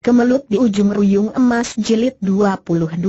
Kemelut di ujung ruyung emas jilid 22.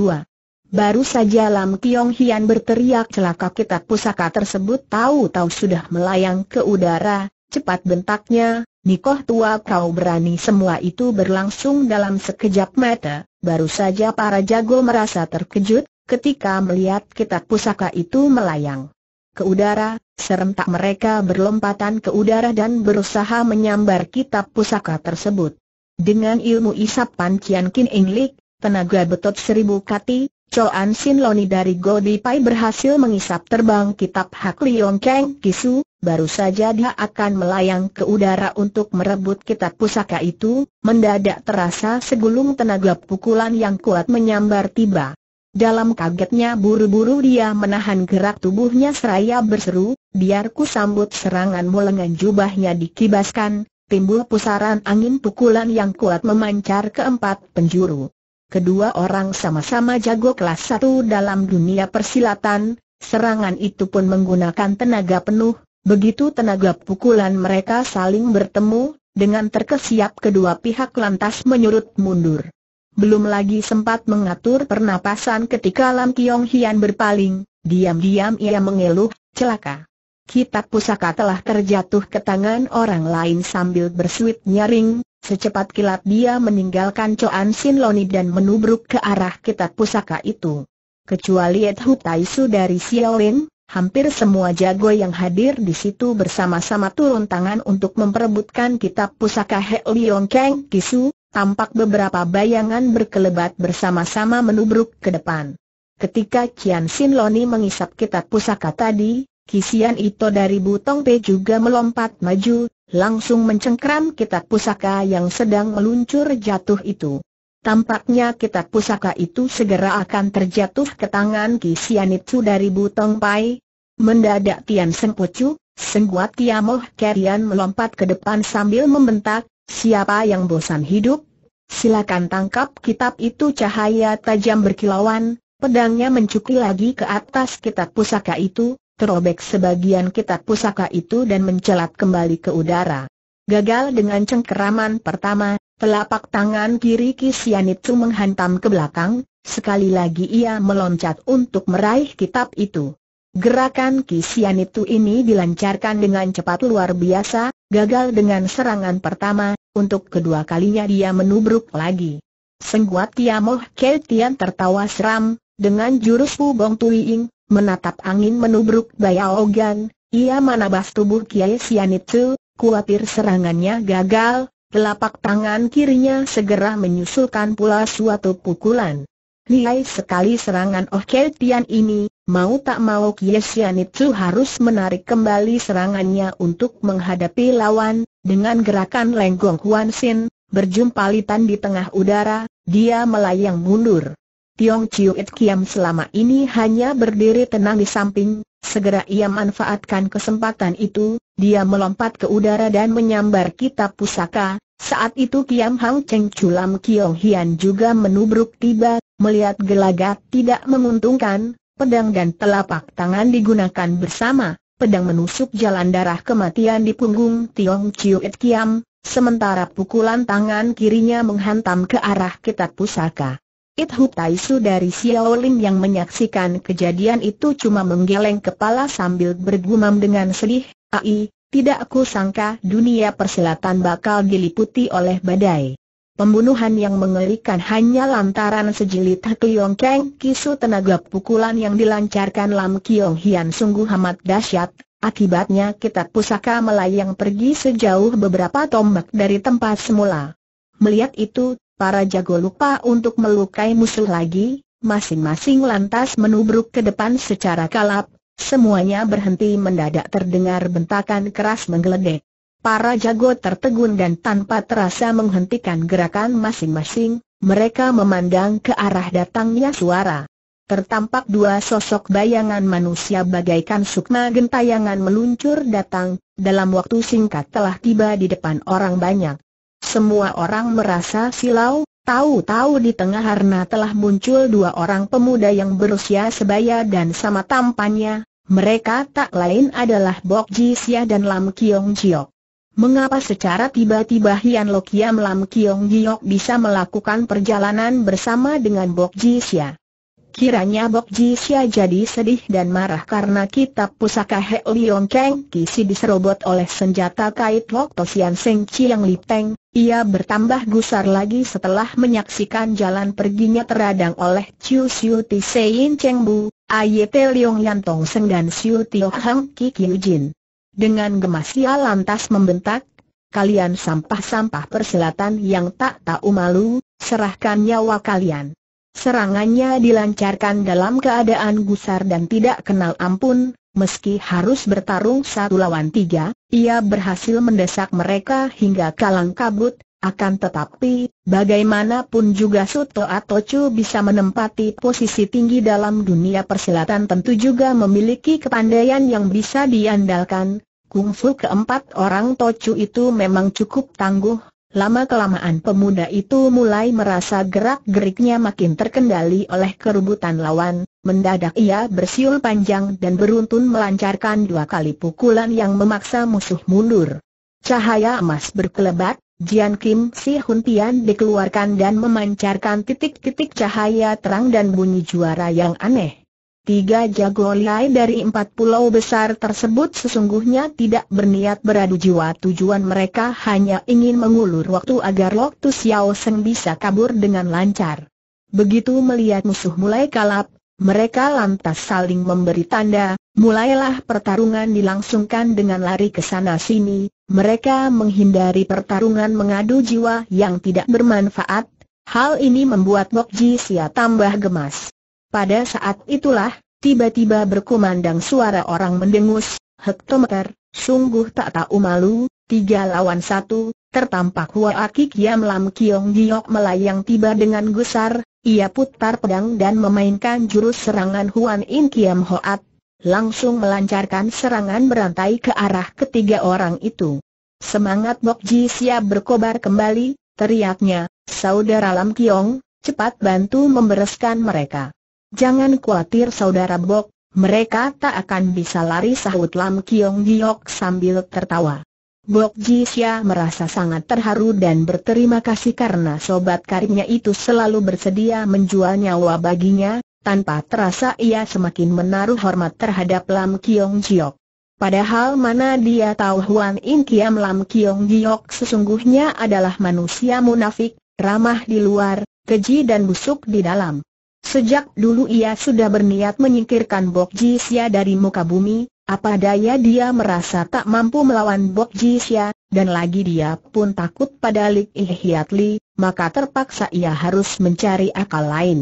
Baru saja Lam Kiong Hian berteriak celaka kitab pusaka tersebut tahu-tahu sudah melayang ke udara, cepat bentaknya, Nikoh tua kau berani semua itu berlangsung dalam sekejap mata, baru saja para jago merasa terkejut, ketika melihat kitab pusaka itu melayang ke udara, serentak mereka berlompatan ke udara dan berusaha menyambar kitab pusaka tersebut. Dengan ilmu isapan Cian Kin Englik, tenaga betot seribu kati, Choan Sin Loni dari Godi Pai berhasil mengisap terbang kitab Hak Liong Kang Kisu, baru saja dia akan melayang ke udara untuk merebut kitab pusaka itu, mendadak terasa segulung tenaga pukulan yang kuat menyambar tiba. Dalam kagetnya buru-buru dia menahan gerak tubuhnya seraya berseru, biarku sambut seranganmu lengan jubahnya dikibaskan, timbul pusaran angin pukulan yang kuat memancar ke empat penjuru. Kedua orang sama-sama jago kelas satu dalam dunia persilatan, serangan itu pun menggunakan tenaga penuh, begitu tenaga pukulan mereka saling bertemu, dengan terkesiap kedua pihak lantas menyurut mundur. Belum lagi sempat mengatur pernapasan ketika Lam Kiong Hian berpaling, diam-diam ia mengeluh, celaka. Kitab pusaka telah terjatuh ke tangan orang lain sambil bersuit nyaring, secepat kilat dia meninggalkan Coan Sin Loni dan menubruk ke arah kitab pusaka itu. Kecuali Ed Hutaisu dari Xiaolin, hampir semua jago yang hadir di situ bersama-sama turun tangan untuk memperebutkan kitab pusaka He Liong Kang Kisu, tampak beberapa bayangan berkelebat bersama-sama menubruk ke depan. Ketika Cian Sin Loni mengisap kitab pusaka tadi, Kisian Ito dari Butong Pe juga melompat maju, langsung mencengkram kitab pusaka yang sedang meluncur jatuh itu. Tampaknya kitab pusaka itu segera akan terjatuh ke tangan Kisian Itu dari Butong Pai. Mendadak Tian Sengpucu, Sengguat Tiamoh Kerian melompat ke depan sambil membentak, siapa yang bosan hidup? Silakan tangkap kitab itu cahaya tajam berkilauan, pedangnya mencuki lagi ke atas kitab pusaka itu, terobek sebagian kitab pusaka itu dan mencelat kembali ke udara. Gagal dengan cengkeraman pertama, telapak tangan kiri Kisian itu menghantam ke belakang, sekali lagi ia meloncat untuk meraih kitab itu. Gerakan Kisian itu ini dilancarkan dengan cepat luar biasa, gagal dengan serangan pertama, untuk kedua kalinya dia menubruk lagi. Sengguat Tiamoh Keltian tertawa seram, dengan jurus Pu Bong Ing, Menatap angin menubruk Bayaogan, ia manabas tubuh Kiai Sian kuatir serangannya gagal, telapak tangan kirinya segera menyusulkan pula suatu pukulan. Lihai sekali serangan Oh Tian ini, mau tak mau Kiesian itu harus menarik kembali serangannya untuk menghadapi lawan, dengan gerakan lenggong Huan berjumpa litan di tengah udara, dia melayang mundur. Tiong Chiu It Kiam selama ini hanya berdiri tenang di samping, segera ia manfaatkan kesempatan itu, dia melompat ke udara dan menyambar kitab pusaka, saat itu Kiam Hang Cheng Chulam Kiong Hian juga menubruk tiba, melihat gelagat tidak menguntungkan, pedang dan telapak tangan digunakan bersama, pedang menusuk jalan darah kematian di punggung Tiong Chiu It Kiam, sementara pukulan tangan kirinya menghantam ke arah kitab pusaka. Ithu Taisu dari Xiaolin yang menyaksikan kejadian itu cuma menggeleng kepala sambil bergumam dengan sedih, Ai, tidak aku sangka dunia persilatan bakal diliputi oleh badai. Pembunuhan yang mengerikan hanya lantaran sejelit Kliong Kang Kisu tenaga pukulan yang dilancarkan Lam Kiong Hian sungguh amat dahsyat. Akibatnya kitab pusaka melayang pergi sejauh beberapa tombak dari tempat semula. Melihat itu, para jago lupa untuk melukai musuh lagi, masing-masing lantas menubruk ke depan secara kalap, semuanya berhenti mendadak terdengar bentakan keras menggeledek. Para jago tertegun dan tanpa terasa menghentikan gerakan masing-masing, mereka memandang ke arah datangnya suara. Tertampak dua sosok bayangan manusia bagaikan sukma gentayangan meluncur datang, dalam waktu singkat telah tiba di depan orang banyak. Semua orang merasa silau, tahu-tahu di tengah harna telah muncul dua orang pemuda yang berusia sebaya dan sama tampannya, mereka tak lain adalah Bok Ji Sia dan Lam Kiong Jiok. Mengapa secara tiba-tiba Hian Lokiam Lam Kiong Giok bisa melakukan perjalanan bersama dengan Bok Ji Jisya? Kiranya Bok Ji Xia jadi sedih dan marah karena kitab pusaka He Leong Keng Kisi diserobot oleh senjata kait Lok Tosian Seng Chiang Li Peng. Ia bertambah gusar lagi setelah menyaksikan jalan perginya teradang oleh Chiu Siu Ti Sein Cheng Bu, Te Leong Yan Tong Seng dan Siu Tio Hang Ki Kiu Jin. Dengan gemas ia lantas membentak, kalian sampah-sampah persilatan yang tak tahu malu, serahkan nyawa kalian. Serangannya dilancarkan dalam keadaan gusar dan tidak kenal ampun, meski harus bertarung satu lawan tiga, ia berhasil mendesak mereka hingga kalang kabut, akan tetapi, bagaimanapun juga Suto atau Chu bisa menempati posisi tinggi dalam dunia persilatan tentu juga memiliki kepandaian yang bisa diandalkan, kungfu keempat orang Tochu itu memang cukup tangguh, Lama-kelamaan pemuda itu mulai merasa gerak-geriknya makin terkendali oleh kerubutan lawan, mendadak ia bersiul panjang dan beruntun melancarkan dua kali pukulan yang memaksa musuh mundur. Cahaya emas berkelebat, Jian Kim Si Hun Tian dikeluarkan dan memancarkan titik-titik cahaya terang dan bunyi juara yang aneh. Tiga jago lain dari empat pulau besar tersebut sesungguhnya tidak berniat beradu jiwa tujuan mereka hanya ingin mengulur waktu agar waktu Xiao Seng bisa kabur dengan lancar. Begitu melihat musuh mulai kalap, mereka lantas saling memberi tanda, mulailah pertarungan dilangsungkan dengan lari ke sana sini, mereka menghindari pertarungan mengadu jiwa yang tidak bermanfaat, hal ini membuat Bok Ji Sia tambah gemas. Pada saat itulah, tiba-tiba berkumandang suara orang mendengus, hektometer, sungguh tak tahu malu, tiga lawan satu, tertampak Hua Aki Kiam Lam Kiong Giok melayang tiba dengan gusar, ia putar pedang dan memainkan jurus serangan Huan In Kiam Hoat, langsung melancarkan serangan berantai ke arah ketiga orang itu. Semangat Bok Ji siap berkobar kembali, teriaknya, saudara Lam Kiong, cepat bantu membereskan mereka. Jangan khawatir saudara Bok, mereka tak akan bisa lari sahut Lam Kiong Giok sambil tertawa. Bok Jisya merasa sangat terharu dan berterima kasih karena sobat karibnya itu selalu bersedia menjual nyawa baginya, tanpa terasa ia semakin menaruh hormat terhadap Lam Kiong Giok. Padahal mana dia tahu Huan In Kiam Lam Kiong Giok sesungguhnya adalah manusia munafik, ramah di luar, keji dan busuk di dalam. Sejak dulu ia sudah berniat menyingkirkan Bok Jisya dari muka bumi, apa daya dia merasa tak mampu melawan Bok Jisya, dan lagi dia pun takut pada Lik Hiat Li, maka terpaksa ia harus mencari akal lain.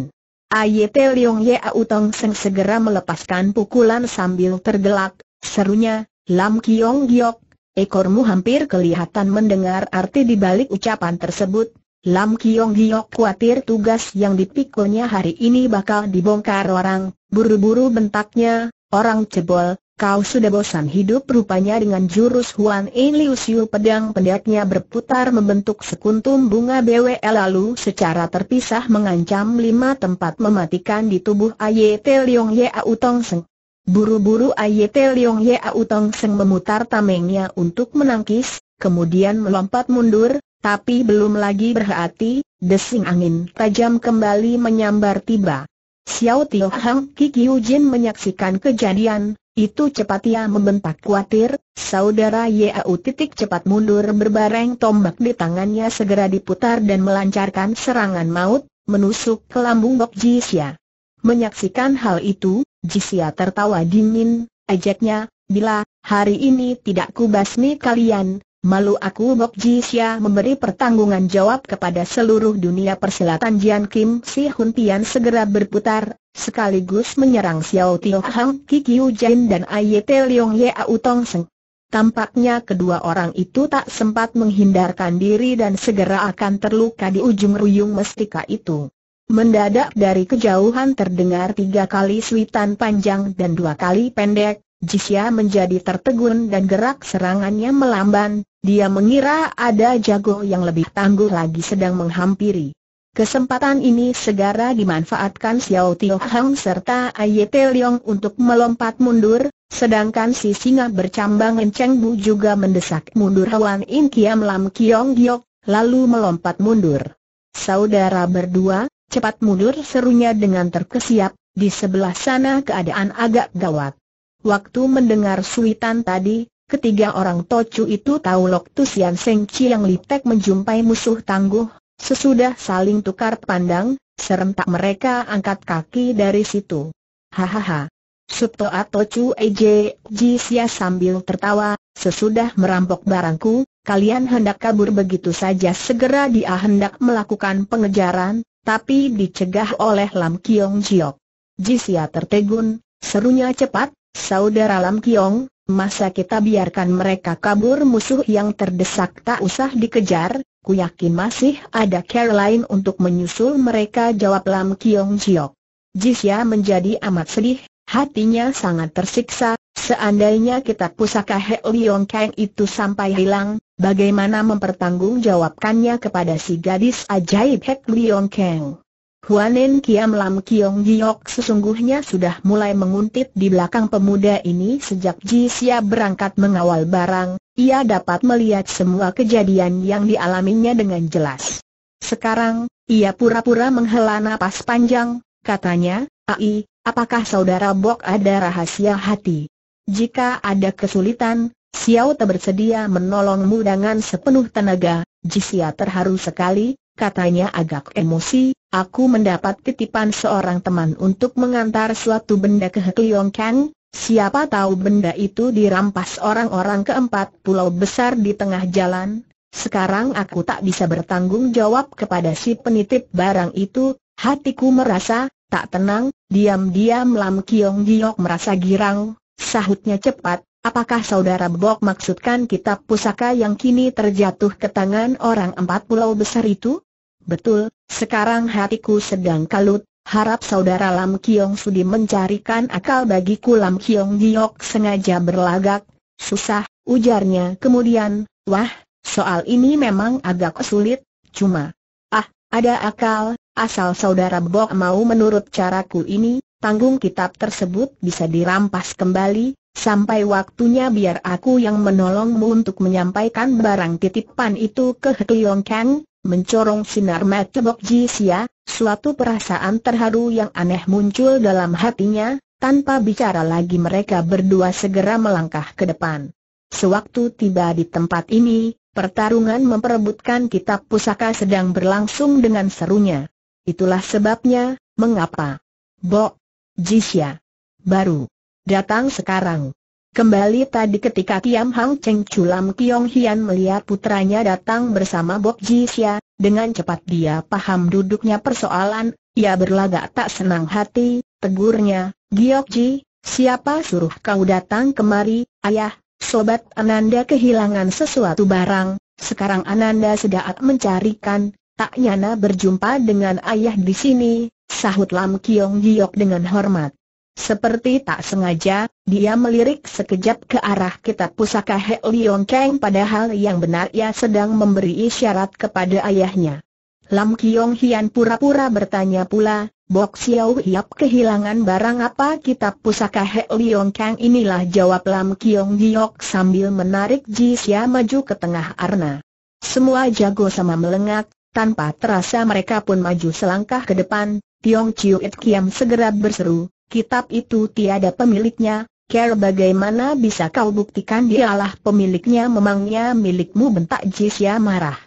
Ayet Leong Yau Tong Seng segera melepaskan pukulan sambil tergelak, serunya, Lam Kiong Giok, ekormu hampir kelihatan mendengar arti di balik ucapan tersebut, Lam Kiong Giok khawatir tugas yang dipikulnya hari ini bakal dibongkar orang, buru-buru bentaknya, orang cebol, kau sudah bosan hidup rupanya dengan jurus Huan In Liu Siu pedang pendeknya berputar membentuk sekuntum bunga BWL lalu secara terpisah mengancam lima tempat mematikan di tubuh Te Leong Yau Tong Seng. Buru-buru Te Leong Yau Tong Seng memutar tamengnya untuk menangkis, kemudian melompat mundur, tapi belum lagi berhati, desing angin tajam kembali menyambar tiba. Xiao Tio Hang Kiki Jin menyaksikan kejadian, itu cepat ia membentak khawatir, saudara Yau titik cepat mundur berbareng tombak di tangannya segera diputar dan melancarkan serangan maut, menusuk ke lambung Bok Jisya. Menyaksikan hal itu, Jisya tertawa dingin, ajaknya, bila hari ini tidak kubasmi kalian, Malu aku Mok Jisya memberi pertanggungan jawab kepada seluruh dunia persilatan Jian Kim Si Hun Tian segera berputar, sekaligus menyerang Xiao Tio Hang Kikiu Jin dan Te Leong Au Tong Seng. Tampaknya kedua orang itu tak sempat menghindarkan diri dan segera akan terluka di ujung ruyung mestika itu. Mendadak dari kejauhan terdengar tiga kali suitan panjang dan dua kali pendek, Jisya menjadi tertegun dan gerak serangannya melamban, dia mengira ada jago yang lebih tangguh lagi sedang menghampiri. Kesempatan ini segera dimanfaatkan Xiao Tio Hang serta Aye Te Leong untuk melompat mundur, sedangkan si singa bercambang Enceng Bu juga mendesak mundur Hwan In Kiam Lam Kiong Giok, lalu melompat mundur. Saudara berdua, cepat mundur serunya dengan terkesiap, di sebelah sana keadaan agak gawat. Waktu mendengar suitan tadi, ketiga orang tocu itu tahu waktu Sian Seng yang Litek menjumpai musuh tangguh, sesudah saling tukar pandang, serentak mereka angkat kaki dari situ. Hahaha. Subto atau Chu Eje, Jisia sambil tertawa, sesudah merampok barangku, kalian hendak kabur begitu saja segera dia hendak melakukan pengejaran, tapi dicegah oleh Lam Kiong Jiok. Jisia tertegun, serunya cepat, Saudara Lam Kiong, masa kita biarkan mereka kabur musuh yang terdesak tak usah dikejar, ku yakin masih ada cara lain untuk menyusul mereka jawab Lam Kiong Jiok. Jisya menjadi amat sedih, hatinya sangat tersiksa, seandainya kita pusaka He Leong Kang itu sampai hilang, bagaimana mempertanggungjawabkannya kepada si gadis ajaib He Leong Kang? Huanen Kiam Lam Kiong Giok sesungguhnya sudah mulai menguntit di belakang pemuda ini sejak Jisya berangkat mengawal barang, ia dapat melihat semua kejadian yang dialaminya dengan jelas. Sekarang, ia pura-pura menghela napas panjang, katanya, Ai, apakah saudara Bok ada rahasia hati? Jika ada kesulitan, Xiao Te bersedia menolongmu dengan sepenuh tenaga, Jisya terharu sekali, katanya agak emosi, aku mendapat titipan seorang teman untuk mengantar suatu benda ke Hekliong Kang, siapa tahu benda itu dirampas orang-orang keempat pulau besar di tengah jalan, sekarang aku tak bisa bertanggung jawab kepada si penitip barang itu, hatiku merasa, tak tenang, diam-diam Lam Kiong Giok merasa girang, sahutnya cepat, apakah saudara Bok maksudkan kitab pusaka yang kini terjatuh ke tangan orang empat pulau besar itu? Betul, sekarang hatiku sedang kalut, harap saudara Lam Kiong Sudi mencarikan akal bagiku Lam Kiong Giok sengaja berlagak, susah, ujarnya kemudian, wah, soal ini memang agak sulit, cuma, ah, ada akal, asal saudara Bok mau menurut caraku ini, tanggung kitab tersebut bisa dirampas kembali, Sampai waktunya biar aku yang menolongmu untuk menyampaikan barang titipan itu ke Hekliong Kang, Mencorong sinar mata Bok Jisia, suatu perasaan terharu yang aneh muncul dalam hatinya, tanpa bicara lagi mereka berdua segera melangkah ke depan. Sewaktu tiba di tempat ini, pertarungan memperebutkan kitab pusaka sedang berlangsung dengan serunya. Itulah sebabnya, mengapa Bok Jisya, baru datang sekarang. Kembali tadi ketika Kiam Hang Cheng Chulam Kiong Hian melihat putranya datang bersama Bok Ji Xia, dengan cepat dia paham duduknya persoalan, ia berlagak tak senang hati, tegurnya, Giok Ji, siapa suruh kau datang kemari, ayah, sobat Ananda kehilangan sesuatu barang, sekarang Ananda sedang mencarikan, tak nyana berjumpa dengan ayah di sini, sahut Lam Kiong Giok dengan hormat. Seperti tak sengaja, dia melirik sekejap ke arah kitab pusaka He Leong Kang padahal yang benar ia sedang memberi isyarat kepada ayahnya. Lam Kiong Hian pura-pura bertanya pula, Bok Xiao Hiap kehilangan barang apa kitab pusaka He Leong Kang inilah jawab Lam Kiong Giok sambil menarik Ji Xia maju ke tengah arna. Semua jago sama melengak, tanpa terasa mereka pun maju selangkah ke depan, Tiong Chiu It Kiam segera berseru, Kitab itu tiada pemiliknya, Care bagaimana bisa kau buktikan dialah pemiliknya memangnya milikmu bentak Jisya marah.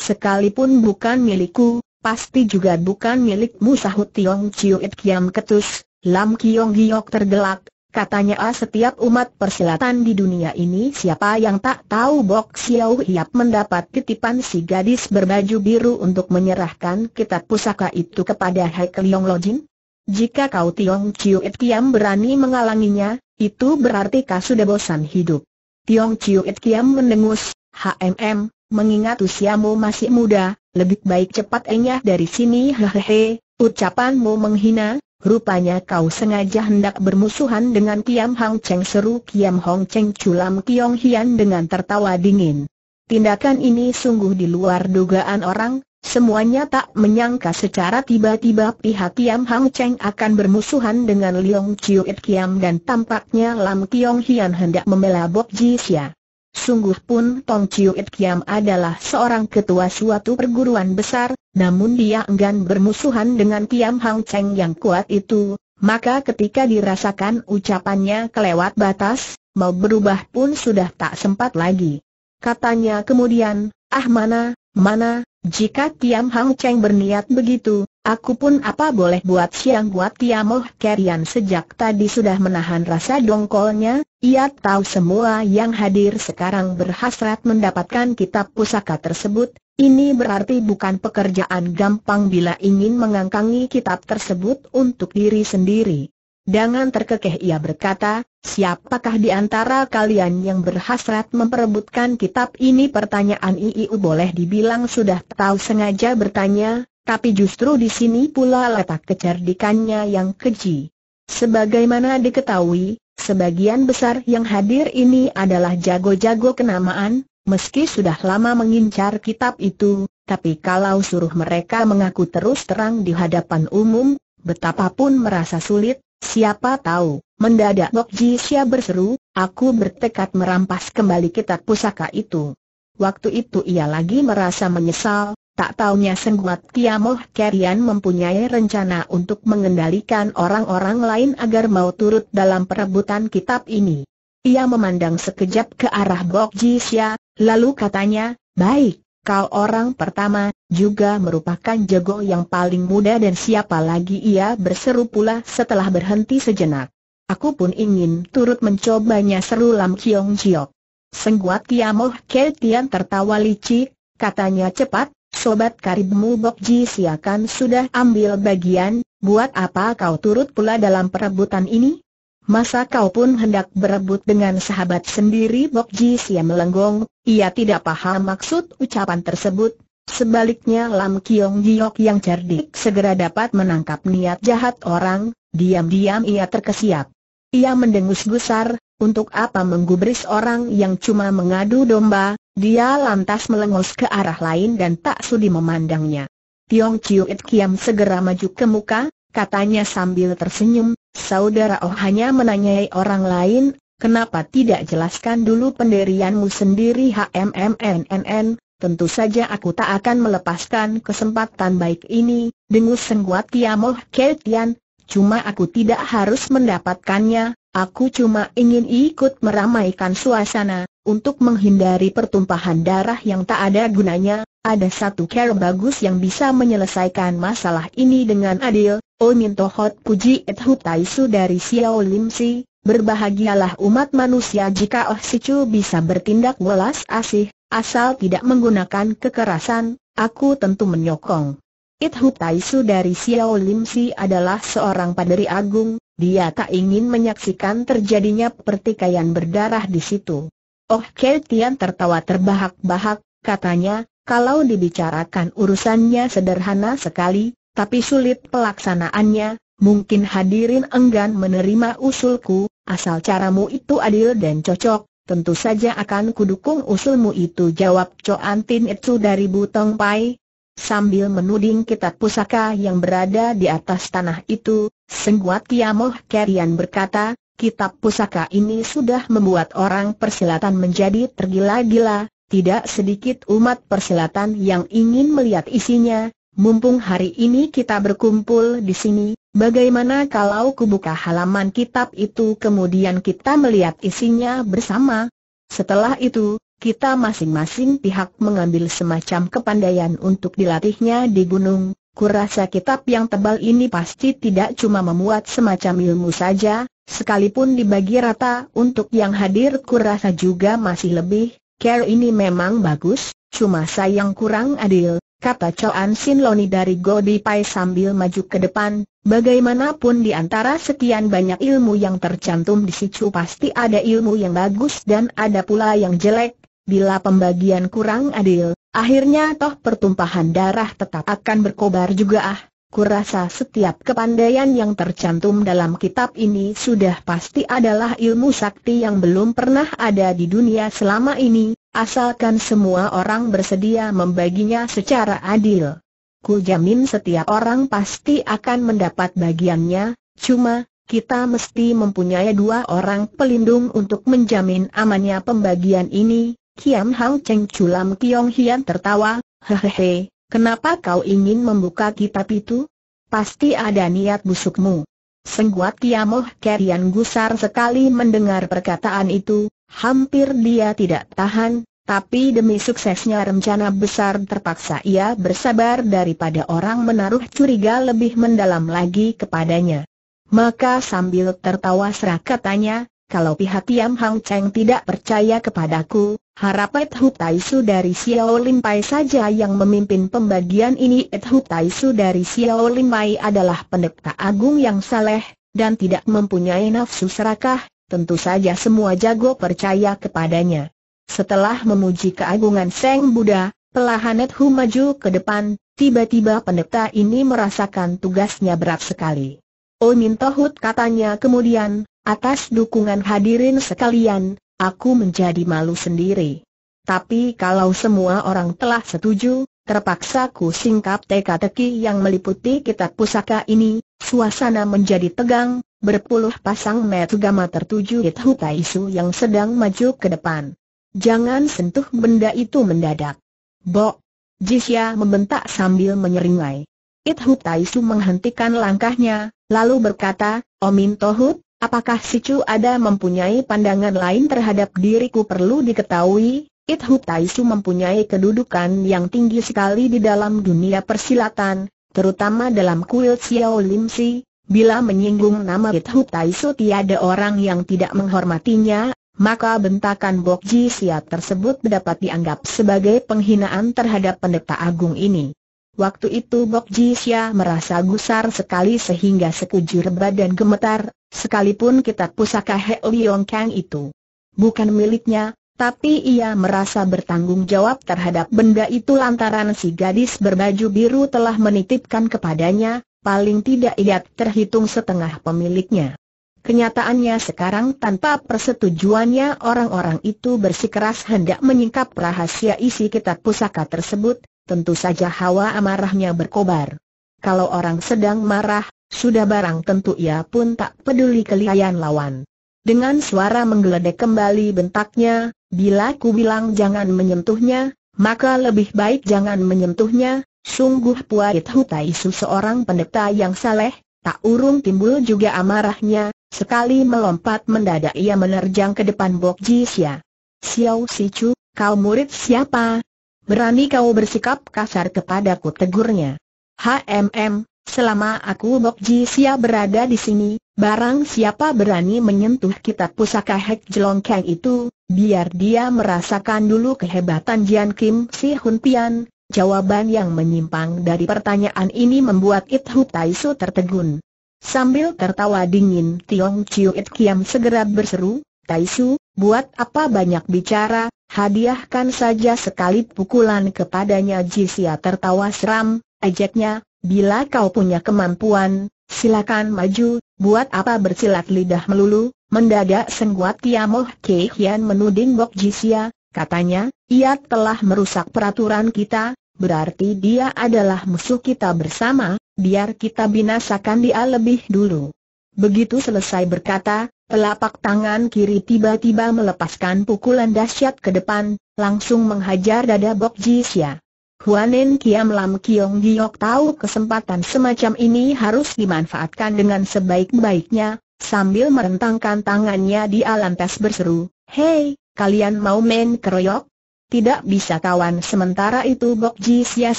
Sekalipun bukan milikku, pasti juga bukan milikmu sahut Tiong Chiu It Kiam Ketus, Lam Kiong Giok tergelak, katanya ah, setiap umat persilatan di dunia ini siapa yang tak tahu Bok Xiao Hiap mendapat titipan si gadis berbaju biru untuk menyerahkan kitab pusaka itu kepada Hai Lo Lojin? Jika kau Tiong Chiuit Kiam berani mengalanginya, itu berarti kau sudah bosan hidup. Tiong Chiuit Kiam mendengus, HMM, mengingat usiamu masih muda, lebih baik cepat enyah dari sini hehehe, ucapanmu menghina, rupanya kau sengaja hendak bermusuhan dengan Kiam Hang Cheng seru Kiam Hong Cheng culam Kiong Hian dengan tertawa dingin. Tindakan ini sungguh di luar dugaan orang, Semuanya tak menyangka secara tiba-tiba pihak Kiam Hang Cheng akan bermusuhan dengan Leong Chiu It Kiam dan tampaknya Lam Kiong Hian hendak membela Bok Ji Xia. Sungguh pun Tong Chiu It Kiam adalah seorang ketua suatu perguruan besar, namun dia enggan bermusuhan dengan Kiam Hang Cheng yang kuat itu, maka ketika dirasakan ucapannya kelewat batas, mau berubah pun sudah tak sempat lagi. Katanya kemudian, ah mana, mana, jika Tiam Hang Cheng berniat begitu, aku pun apa boleh buat siang buat Tiam Oh Kerian sejak tadi sudah menahan rasa dongkolnya, ia tahu semua yang hadir sekarang berhasrat mendapatkan kitab pusaka tersebut, ini berarti bukan pekerjaan gampang bila ingin mengangkangi kitab tersebut untuk diri sendiri. Dengan terkekeh ia berkata, Siapakah di antara kalian yang berhasrat memperebutkan kitab ini? Pertanyaan IIU boleh dibilang sudah tahu sengaja bertanya, tapi justru di sini pula letak kecerdikannya yang keji. Sebagaimana diketahui, sebagian besar yang hadir ini adalah jago-jago kenamaan, meski sudah lama mengincar kitab itu, tapi kalau suruh mereka mengaku terus terang di hadapan umum, betapapun merasa sulit, siapa tahu Mendadak Bok Xia berseru, aku bertekad merampas kembali kitab pusaka itu. Waktu itu ia lagi merasa menyesal, tak taunya Sengguat Tiamoh Kerian mempunyai rencana untuk mengendalikan orang-orang lain agar mau turut dalam perebutan kitab ini. Ia memandang sekejap ke arah Bok Xia, lalu katanya, baik, kau orang pertama, juga merupakan jago yang paling muda dan siapa lagi ia berseru pula setelah berhenti sejenak. Aku pun ingin turut mencobanya seru Lam Kiong Jiok. Sengguat Kiamoh Ke tertawa licik, katanya cepat, sobat karibmu Bok Ji siakan sudah ambil bagian, buat apa kau turut pula dalam perebutan ini? Masa kau pun hendak berebut dengan sahabat sendiri Bok Ji Sia melenggong, ia tidak paham maksud ucapan tersebut, Sebaliknya Lam Kiong Giok yang cerdik segera dapat menangkap niat jahat orang, diam-diam ia terkesiap. Ia mendengus gusar, untuk apa menggubris orang yang cuma mengadu domba, dia lantas melengos ke arah lain dan tak sudi memandangnya. Tiong It Kiam segera maju ke muka, katanya sambil tersenyum, saudara Oh hanya menanyai orang lain, kenapa tidak jelaskan dulu penderianmu sendiri HMMNNN, Tentu saja aku tak akan melepaskan kesempatan baik ini, dengus sengguat Tiamoh Keltian cuma aku tidak harus mendapatkannya, aku cuma ingin ikut meramaikan suasana, untuk menghindari pertumpahan darah yang tak ada gunanya, ada satu cara bagus yang bisa menyelesaikan masalah ini dengan adil, O oh Minto Hot Puji Et Hutaisu dari Xiao Lim Si, berbahagialah umat manusia jika Oh Si Chu bisa bertindak welas asih, asal tidak menggunakan kekerasan, aku tentu menyokong. It Hu Taisu dari Xiao Lim Si adalah seorang paderi agung, dia tak ingin menyaksikan terjadinya pertikaian berdarah di situ. Oh Ke Tian tertawa terbahak-bahak, katanya, kalau dibicarakan urusannya sederhana sekali, tapi sulit pelaksanaannya, Mungkin hadirin enggan menerima usulku, asal caramu itu adil dan cocok, tentu saja akan kudukung usulmu itu jawab Coantin Tin itu dari Butong Pai, Sambil menuding kitab pusaka yang berada di atas tanah itu, Sengguat Kiamoh Kerian berkata, kitab pusaka ini sudah membuat orang persilatan menjadi tergila-gila, tidak sedikit umat persilatan yang ingin melihat isinya, mumpung hari ini kita berkumpul di sini, bagaimana kalau kubuka halaman kitab itu kemudian kita melihat isinya bersama? Setelah itu, kita masing-masing pihak mengambil semacam kepandaian untuk dilatihnya di gunung, kurasa kitab yang tebal ini pasti tidak cuma memuat semacam ilmu saja, sekalipun dibagi rata untuk yang hadir kurasa juga masih lebih, care ini memang bagus, cuma sayang kurang adil, kata Choan Sin Loni dari Godi Pai sambil maju ke depan, Bagaimanapun di antara sekian banyak ilmu yang tercantum di situ pasti ada ilmu yang bagus dan ada pula yang jelek, Bila pembagian kurang adil, akhirnya toh pertumpahan darah tetap akan berkobar juga ah. Kurasa setiap kepandaian yang tercantum dalam kitab ini sudah pasti adalah ilmu sakti yang belum pernah ada di dunia selama ini, asalkan semua orang bersedia membaginya secara adil. Ku jamin setiap orang pasti akan mendapat bagiannya, cuma, kita mesti mempunyai dua orang pelindung untuk menjamin amannya pembagian ini, Kiam Hang Cheng culam Kiong Hian tertawa, hehehe, kenapa kau ingin membuka kitab itu? Pasti ada niat busukmu. Sengguat Kiamoh Kerian gusar sekali mendengar perkataan itu, hampir dia tidak tahan, tapi demi suksesnya rencana besar terpaksa ia bersabar daripada orang menaruh curiga lebih mendalam lagi kepadanya. Maka sambil tertawa serak katanya, kalau pihak Tiam Hang Cheng tidak percaya kepadaku, Harapet Hutaisu dari Xiao Pai saja yang memimpin pembagian ini Et Hutaisu dari Xiao Pai adalah pendeta agung yang saleh, dan tidak mempunyai nafsu serakah, tentu saja semua jago percaya kepadanya. Setelah memuji keagungan Seng Buddha, pelahan Ed Hu maju ke depan, tiba-tiba pendeta ini merasakan tugasnya berat sekali. Oh Tohut katanya kemudian, atas dukungan hadirin sekalian, aku menjadi malu sendiri. Tapi kalau semua orang telah setuju, terpaksa ku singkap teka-teki yang meliputi kitab pusaka ini, suasana menjadi tegang, berpuluh pasang metugama tertuju Ithu Taisu yang sedang maju ke depan. Jangan sentuh benda itu mendadak. Bok! Jisya membentak sambil menyeringai. Ithu Taisu menghentikan langkahnya, lalu berkata, Omin Tohut, Apakah si Chu ada mempunyai pandangan lain terhadap diriku perlu diketahui, It Hu Tai Su mempunyai kedudukan yang tinggi sekali di dalam dunia persilatan, terutama dalam kuil Xiao Lim Si. Bila menyinggung nama It Hu Tai Su tiada orang yang tidak menghormatinya, maka bentakan Bok Ji Siat tersebut dapat dianggap sebagai penghinaan terhadap pendeta agung ini. Waktu itu Bok Jisya merasa gusar sekali sehingga sekujur badan gemetar, sekalipun kitab pusaka He Liong Kang itu bukan miliknya, tapi ia merasa bertanggung jawab terhadap benda itu lantaran si gadis berbaju biru telah menitipkan kepadanya, paling tidak ia terhitung setengah pemiliknya. Kenyataannya sekarang tanpa persetujuannya orang-orang itu bersikeras hendak menyingkap rahasia isi kitab pusaka tersebut, tentu saja hawa amarahnya berkobar. Kalau orang sedang marah, sudah barang tentu ia pun tak peduli kelihayan lawan. Dengan suara menggeledek kembali bentaknya, bila ku bilang jangan menyentuhnya, maka lebih baik jangan menyentuhnya, sungguh puait Isu seorang pendeta yang saleh, tak urung timbul juga amarahnya, sekali melompat mendadak ia menerjang ke depan Bok Ji Xia. Xiao Sichu, kau murid siapa? Berani kau bersikap kasar kepadaku tegurnya. HMM, selama aku Bok Ji Sia berada di sini, barang siapa berani menyentuh kitab pusaka Hek Jelongkeng itu, biar dia merasakan dulu kehebatan Jian Kim Si Hun Pian. Jawaban yang menyimpang dari pertanyaan ini membuat It Hu Tai Su tertegun. Sambil tertawa dingin Tiong Chiu It Kiam segera berseru, Tai Su, buat apa banyak bicara, hadiahkan saja sekali pukulan kepadanya Jisia tertawa seram, ejeknya, bila kau punya kemampuan, silakan maju, buat apa bersilat lidah melulu, mendadak sengguat Tiamoh Kehian menuding Bok Jisia, katanya, ia telah merusak peraturan kita, berarti dia adalah musuh kita bersama, biar kita binasakan dia lebih dulu. Begitu selesai berkata, Telapak tangan kiri tiba-tiba melepaskan pukulan dahsyat ke depan, langsung menghajar dada Bok Xia. Huanen Kiam Lam Kiong Giok tahu kesempatan semacam ini harus dimanfaatkan dengan sebaik-baiknya, sambil merentangkan tangannya di tes berseru, Hei, kalian mau main keroyok? Tidak bisa kawan sementara itu Bok Xia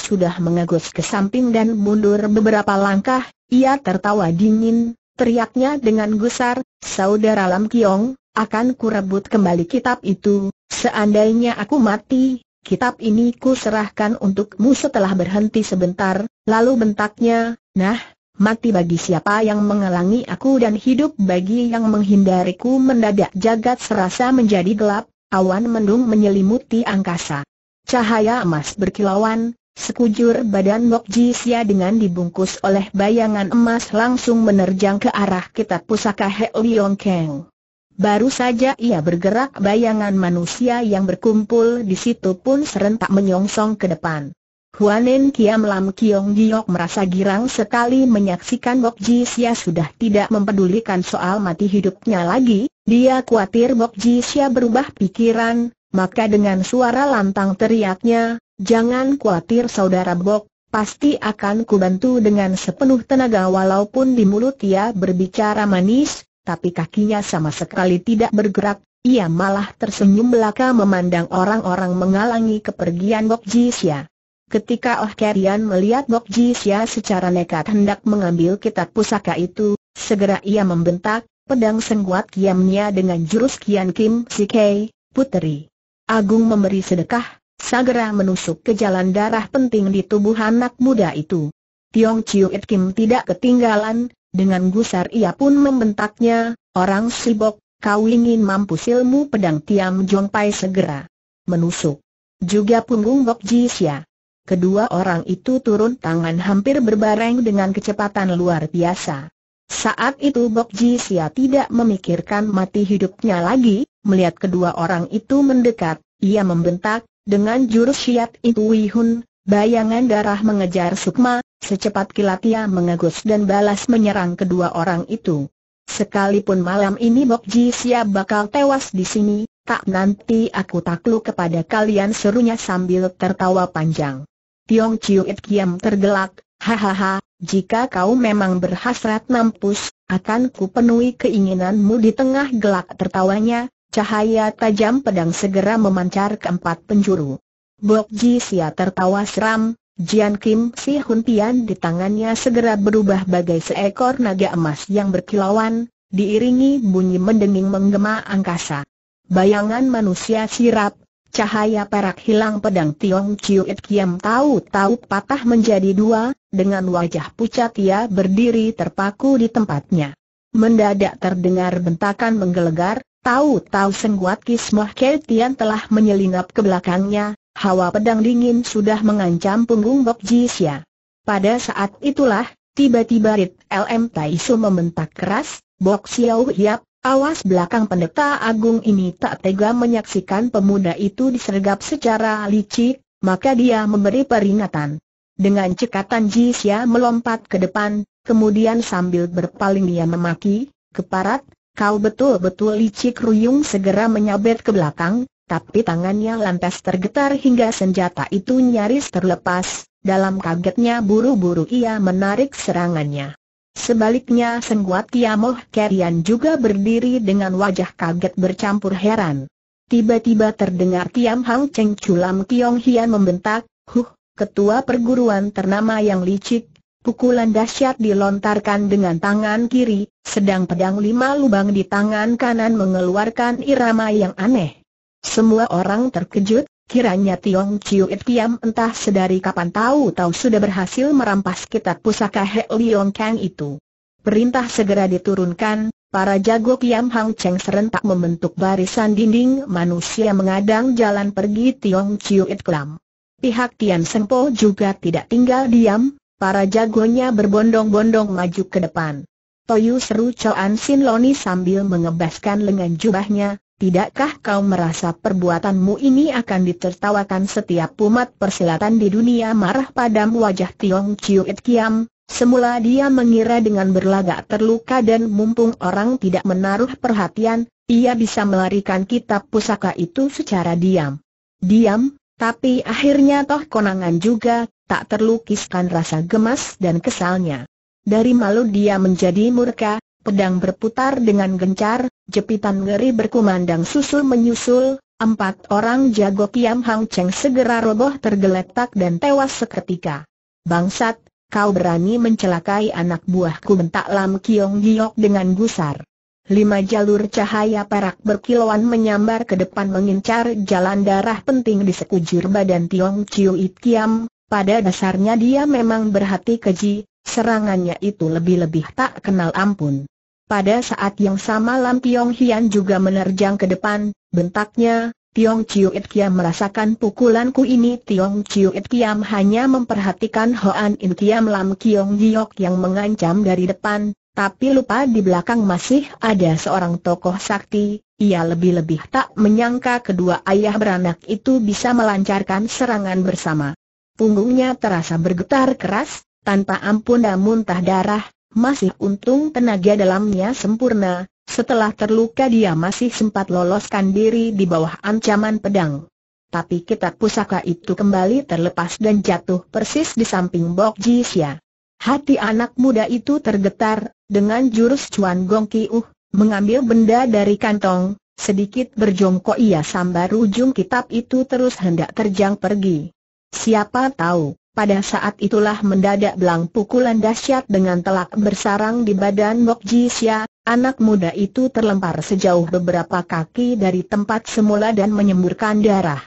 sudah mengegus ke samping dan mundur beberapa langkah, ia tertawa dingin, teriaknya dengan gusar, Saudara Lam Kiong, akan kurebut kembali kitab itu, seandainya aku mati, kitab ini ku serahkan untukmu setelah berhenti sebentar, lalu bentaknya, nah, mati bagi siapa yang menghalangi aku dan hidup bagi yang menghindariku mendadak jagat serasa menjadi gelap, awan mendung menyelimuti angkasa. Cahaya emas berkilauan, Sekujur badan Mok Ji Sia dengan dibungkus oleh bayangan emas langsung menerjang ke arah kitab pusaka He Leong Keng. Baru saja ia bergerak bayangan manusia yang berkumpul di situ pun serentak menyongsong ke depan. Huanin Kiam Lam Kiong Giok merasa girang sekali menyaksikan Bok Ji Sia sudah tidak mempedulikan soal mati hidupnya lagi, dia khawatir Bok Ji Sia berubah pikiran, maka dengan suara lantang teriaknya, Jangan khawatir saudara Bok, pasti akan kubantu dengan sepenuh tenaga walaupun di mulut ia berbicara manis, tapi kakinya sama sekali tidak bergerak, ia malah tersenyum belaka memandang orang-orang mengalangi kepergian Bok Jisya. Ketika Oh Kerian melihat Bok Jisya secara nekat hendak mengambil kitab pusaka itu, segera ia membentak, pedang sengguat kiamnya dengan jurus Kian Kim Kei, Puteri. Agung memberi sedekah, segera menusuk ke jalan darah penting di tubuh anak muda itu. Tiong Chiu It Kim tidak ketinggalan, dengan gusar ia pun membentaknya, orang sibok, kau ingin mampu ilmu pedang Tiam Jong Pai segera. Menusuk. Juga punggung Bok Ji Xia. Kedua orang itu turun tangan hampir berbareng dengan kecepatan luar biasa. Saat itu Bok Ji Xia tidak memikirkan mati hidupnya lagi, melihat kedua orang itu mendekat, ia membentak, dengan jurus syiat Itu Wihun, bayangan darah mengejar Sukma, secepat kilat ia mengegus dan balas menyerang kedua orang itu. Sekalipun malam ini Bok Ji Sia bakal tewas di sini, tak nanti aku takluk kepada kalian serunya sambil tertawa panjang. Tiong Chiu It Kiam tergelak, hahaha, jika kau memang berhasrat nampus, akan ku penuhi keinginanmu di tengah gelak tertawanya, Cahaya tajam pedang segera memancar ke empat penjuru. Bok Ji Sia tertawa seram, Jian Kim Si Hun Pian di tangannya segera berubah bagai seekor naga emas yang berkilauan, diiringi bunyi mendenging menggema angkasa. Bayangan manusia sirap, cahaya perak hilang pedang Tiong Chiu It Kiam tahu-tahu patah menjadi dua, dengan wajah pucat ia berdiri terpaku di tempatnya. Mendadak terdengar bentakan menggelegar, Tahu-tahu sengguat Kismah Ketian telah menyelinap ke belakangnya, hawa pedang dingin sudah mengancam punggung Bok Jisya. Pada saat itulah, tiba-tiba Rit LM Taisu membentak keras, Bok Xiao yap, awas belakang pendeta agung ini tak tega menyaksikan pemuda itu disergap secara licik, maka dia memberi peringatan. Dengan cekatan Jisya melompat ke depan, kemudian sambil berpaling dia memaki, keparat, Kau betul-betul licik Ruyung segera menyabet ke belakang, tapi tangannya lantas tergetar hingga senjata itu nyaris terlepas, dalam kagetnya buru-buru ia menarik serangannya. Sebaliknya Sengguat Tiamoh Kerian juga berdiri dengan wajah kaget bercampur heran. Tiba-tiba terdengar Tiam Hang Cheng Culam Tiong Hian membentak, Huh, ketua perguruan ternama yang licik, Pukulan dahsyat dilontarkan dengan tangan kiri, sedang pedang lima lubang di tangan kanan mengeluarkan irama yang aneh. Semua orang terkejut, kiranya Tiong Chiu It Kiam entah sedari kapan tahu-tahu sudah berhasil merampas kitab pusaka He Liong Kang itu. Perintah segera diturunkan, para jago Kiam Hang Cheng serentak membentuk barisan dinding manusia mengadang jalan pergi Tiong Chiu It Kiam. Pihak Tian Senpo juga tidak tinggal diam, para jagonya berbondong-bondong maju ke depan. Toyu seru Choan Sin Loni sambil mengebaskan lengan jubahnya, tidakkah kau merasa perbuatanmu ini akan ditertawakan setiap umat persilatan di dunia marah padam wajah Tiong Chiu It Kiam? Semula dia mengira dengan berlagak terluka dan mumpung orang tidak menaruh perhatian, ia bisa melarikan kitab pusaka itu secara diam. Diam, tapi akhirnya toh konangan juga, tak terlukiskan rasa gemas dan kesalnya. Dari malu dia menjadi murka, pedang berputar dengan gencar, jepitan ngeri berkumandang susul menyusul, empat orang jago Kiam Hang Cheng segera roboh tergeletak dan tewas seketika. Bangsat, kau berani mencelakai anak buahku bentak Lam Kiong Giok dengan gusar. Lima jalur cahaya perak berkilauan menyambar ke depan mengincar jalan darah penting di sekujur badan Tiong Chiu It Kiam, pada dasarnya dia memang berhati keji, serangannya itu lebih-lebih tak kenal ampun. Pada saat yang sama Lam Tiong Hian juga menerjang ke depan, bentaknya, Tiong Chiu It Kiam merasakan pukulanku ini Tiong Chiu It Kiam hanya memperhatikan Hoan In Kiam Lam Kiong Giok yang mengancam dari depan, tapi lupa di belakang masih ada seorang tokoh sakti, ia lebih-lebih tak menyangka kedua ayah beranak itu bisa melancarkan serangan bersama. Punggungnya terasa bergetar keras, tanpa ampun dan muntah darah, masih untung tenaga dalamnya sempurna, setelah terluka dia masih sempat loloskan diri di bawah ancaman pedang. Tapi kitab pusaka itu kembali terlepas dan jatuh persis di samping Bok Jisya. Hati anak muda itu tergetar, dengan jurus Cuan Gong Uh, mengambil benda dari kantong, sedikit berjongkok ia sambar ujung kitab itu terus hendak terjang pergi. Siapa tahu, pada saat itulah mendadak belang pukulan dahsyat dengan telak bersarang di badan Bok Ji Xia, anak muda itu terlempar sejauh beberapa kaki dari tempat semula dan menyemburkan darah.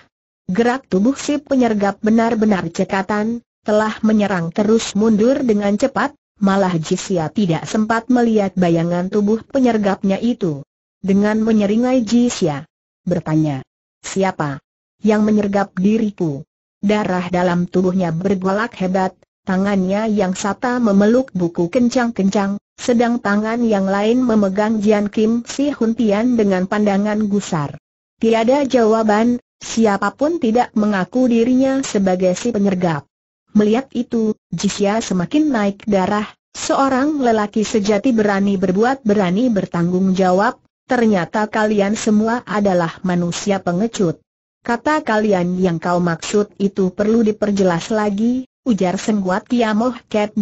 Gerak tubuh si penyergap benar-benar cekatan, telah menyerang terus mundur dengan cepat, malah Sia tidak sempat melihat bayangan tubuh penyergapnya itu. Dengan menyeringai Sia, bertanya, siapa yang menyergap diriku? Darah dalam tubuhnya bergolak hebat, tangannya yang sata memeluk buku kencang-kencang, sedang tangan yang lain memegang Jian Kim Si Hun Tian dengan pandangan gusar. Tiada jawaban, siapapun tidak mengaku dirinya sebagai si penyergap. Melihat itu, Jisya semakin naik darah, seorang lelaki sejati berani berbuat berani bertanggung jawab, ternyata kalian semua adalah manusia pengecut. Kata kalian yang kau maksud itu perlu diperjelas lagi, ujar Sengguat Kiamoh Ket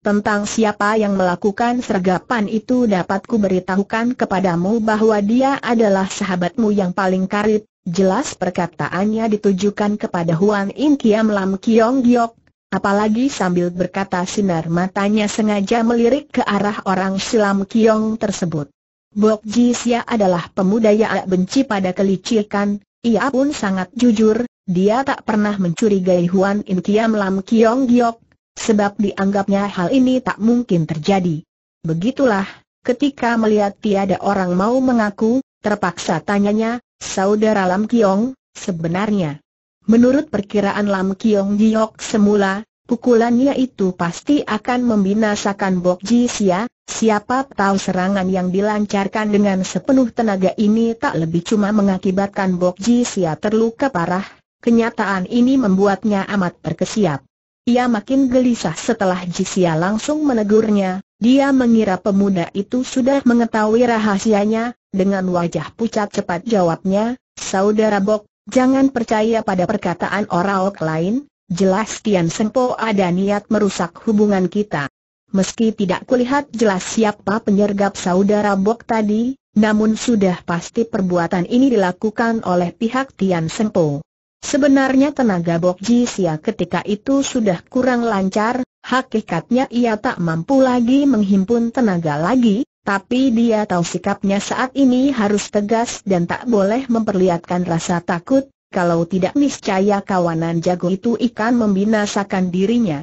tentang siapa yang melakukan sergapan itu dapat ku beritahukan kepadamu bahwa dia adalah sahabatmu yang paling karib, jelas perkataannya ditujukan kepada Huan In Kiam Lam Kiong Giok, apalagi sambil berkata sinar matanya sengaja melirik ke arah orang silam Kiong tersebut. Bok Ji Sia adalah pemuda yang benci pada kelicikan, ia pun sangat jujur, dia tak pernah mencurigai Huan In Kiam Lam Kiong Giok, sebab dianggapnya hal ini tak mungkin terjadi. Begitulah, ketika melihat tiada orang mau mengaku, terpaksa tanyanya, Saudara Lam Kiong, sebenarnya. Menurut perkiraan Lam Kiong Giok semula, pukulannya itu pasti akan membinasakan Bok Ji Sia, Siapa tahu serangan yang dilancarkan dengan sepenuh tenaga ini tak lebih cuma mengakibatkan Bok Ji Sia terluka parah, kenyataan ini membuatnya amat berkesiap. Ia makin gelisah setelah Ji Sia langsung menegurnya, dia mengira pemuda itu sudah mengetahui rahasianya, dengan wajah pucat cepat jawabnya, Saudara Bok, jangan percaya pada perkataan orang lain, jelas Tian Senpo ada niat merusak hubungan kita. Meski tidak kulihat jelas siapa penyergap saudara Bok tadi, namun sudah pasti perbuatan ini dilakukan oleh pihak Tian Sempo. Sebenarnya tenaga Bok Ji Sia ketika itu sudah kurang lancar, hakikatnya ia tak mampu lagi menghimpun tenaga lagi, tapi dia tahu sikapnya saat ini harus tegas dan tak boleh memperlihatkan rasa takut, kalau tidak niscaya kawanan jago itu ikan membinasakan dirinya.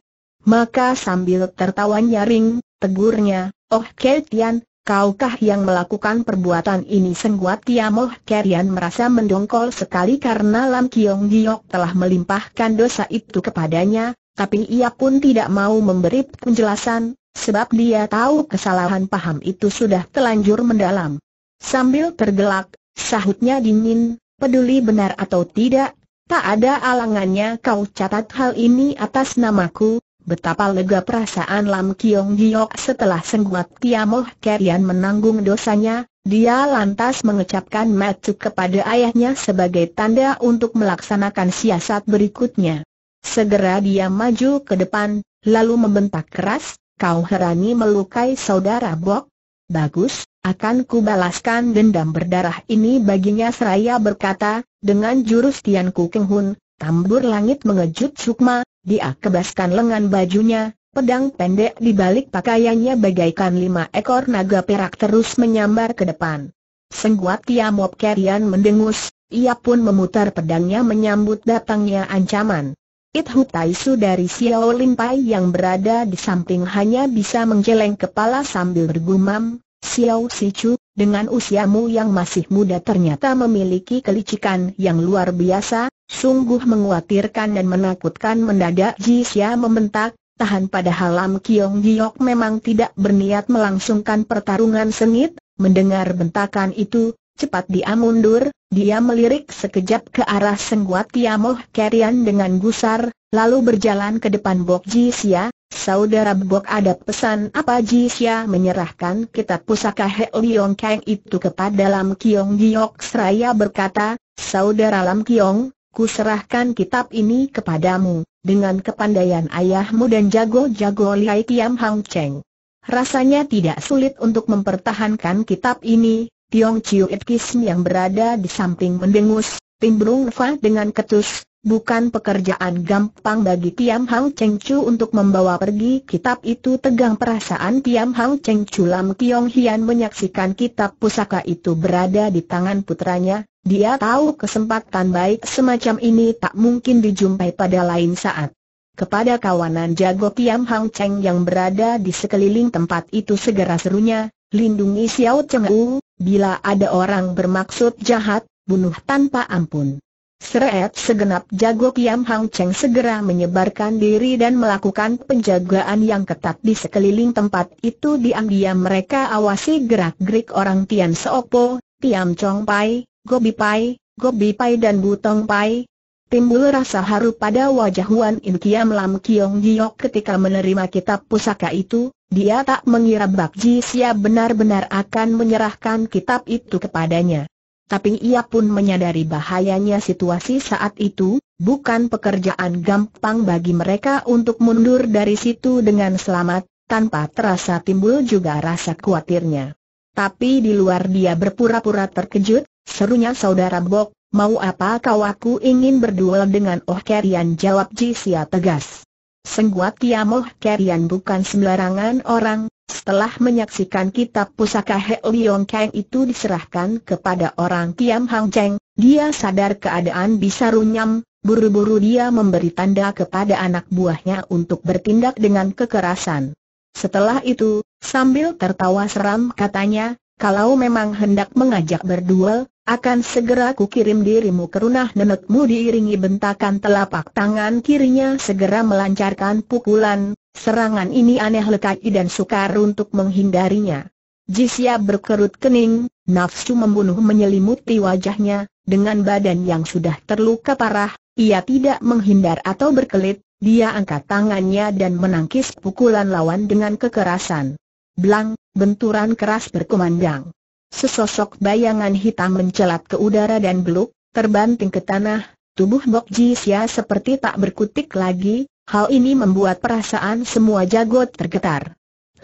Maka sambil tertawa nyaring, tegurnya, Oh Ketian, kaukah yang melakukan perbuatan ini sengguat Tiamoh Kerian merasa mendongkol sekali karena Lam Kiong Giok telah melimpahkan dosa itu kepadanya, tapi ia pun tidak mau memberi penjelasan, sebab dia tahu kesalahan paham itu sudah telanjur mendalam. Sambil tergelak, sahutnya dingin, peduli benar atau tidak, tak ada alangannya kau catat hal ini atas namaku, betapa lega perasaan Lam Kiong Giok setelah Sengguat Tiamoh Kerian menanggung dosanya, dia lantas mengecapkan metu kepada ayahnya sebagai tanda untuk melaksanakan siasat berikutnya. Segera dia maju ke depan, lalu membentak keras, kau herani melukai saudara Bok? Bagus, akan kubalaskan dendam berdarah ini baginya seraya berkata, dengan jurus Tian Ku Keng Hun, Tambur langit mengejut Sukma, dia kebaskan lengan bajunya, pedang pendek di balik pakaiannya bagaikan lima ekor naga perak terus menyambar ke depan. Sengguat Tiamop Kerian mendengus, ia pun memutar pedangnya menyambut datangnya ancaman. It Taisu dari Xiao Limpai yang berada di samping hanya bisa menggeleng kepala sambil bergumam, Xiao Sichu, dengan usiamu yang masih muda ternyata memiliki kelicikan yang luar biasa, Sungguh menguatirkan dan menakutkan mendadak Ji Xia membentak, tahan padahal Lam Kiong Giok memang tidak berniat melangsungkan pertarungan sengit, mendengar bentakan itu, cepat dia mundur, dia melirik sekejap ke arah sengguat Tiamoh Kerian dengan gusar, lalu berjalan ke depan Bok Xia. Saudara Bok ada pesan apa Ji Xia menyerahkan kitab pusaka He Liong Kang itu kepada Lam Kiong Giok seraya berkata, Saudara Lam Kiong, Ku serahkan kitab ini kepadamu, dengan kepandaian ayahmu dan jago-jago Liai Kiam Hang Cheng. Rasanya tidak sulit untuk mempertahankan kitab ini, Tiong Chiu It Kism yang berada di samping mendengus, timbrung Fa dengan ketus, bukan pekerjaan gampang bagi Tiam Hang Cheng Chu untuk membawa pergi kitab itu tegang perasaan Tiam Hang Cheng Chu Lam Tiong Hian menyaksikan kitab pusaka itu berada di tangan putranya, dia tahu kesempatan baik semacam ini tak mungkin dijumpai pada lain saat. Kepada kawanan jago Piam Hang Cheng yang berada di sekeliling tempat itu segera serunya, lindungi Xiao Cheng Wu, bila ada orang bermaksud jahat, bunuh tanpa ampun. Seret segenap jago Piam Hang Cheng segera menyebarkan diri dan melakukan penjagaan yang ketat di sekeliling tempat itu diam-diam mereka awasi gerak-gerik orang Tian Seopo, Tiam Chong Pai, Gobi Pai, Gobi Pai dan Butong Pai. Timbul rasa haru pada wajah Wan In Kiam Lam Kiong Giok ketika menerima kitab pusaka itu, dia tak mengira Bak Ji Sia benar-benar akan menyerahkan kitab itu kepadanya. Tapi ia pun menyadari bahayanya situasi saat itu, bukan pekerjaan gampang bagi mereka untuk mundur dari situ dengan selamat, tanpa terasa timbul juga rasa khawatirnya. Tapi di luar dia berpura-pura terkejut, Serunya saudara Bok, mau apa kau aku ingin berduel dengan Oh Kerian jawab Jisia tegas. Sengguat Oh Kerian bukan sembarangan orang, setelah menyaksikan kitab pusaka He Leong Kang itu diserahkan kepada orang Tiam Hang Cheng, dia sadar keadaan bisa runyam, buru-buru dia memberi tanda kepada anak buahnya untuk bertindak dengan kekerasan. Setelah itu, sambil tertawa seram katanya, kalau memang hendak mengajak berduel, akan segera kukirim dirimu ke runah nenekmu diiringi bentakan telapak tangan kirinya segera melancarkan pukulan, serangan ini aneh lekai dan sukar untuk menghindarinya. Jisia berkerut kening, nafsu membunuh menyelimuti wajahnya, dengan badan yang sudah terluka parah, ia tidak menghindar atau berkelit, dia angkat tangannya dan menangkis pukulan lawan dengan kekerasan. Blang, benturan keras berkumandang. Sesosok bayangan hitam mencelat ke udara dan beluk, terbanting ke tanah, tubuh Bok Sia seperti tak berkutik lagi, hal ini membuat perasaan semua jagot tergetar.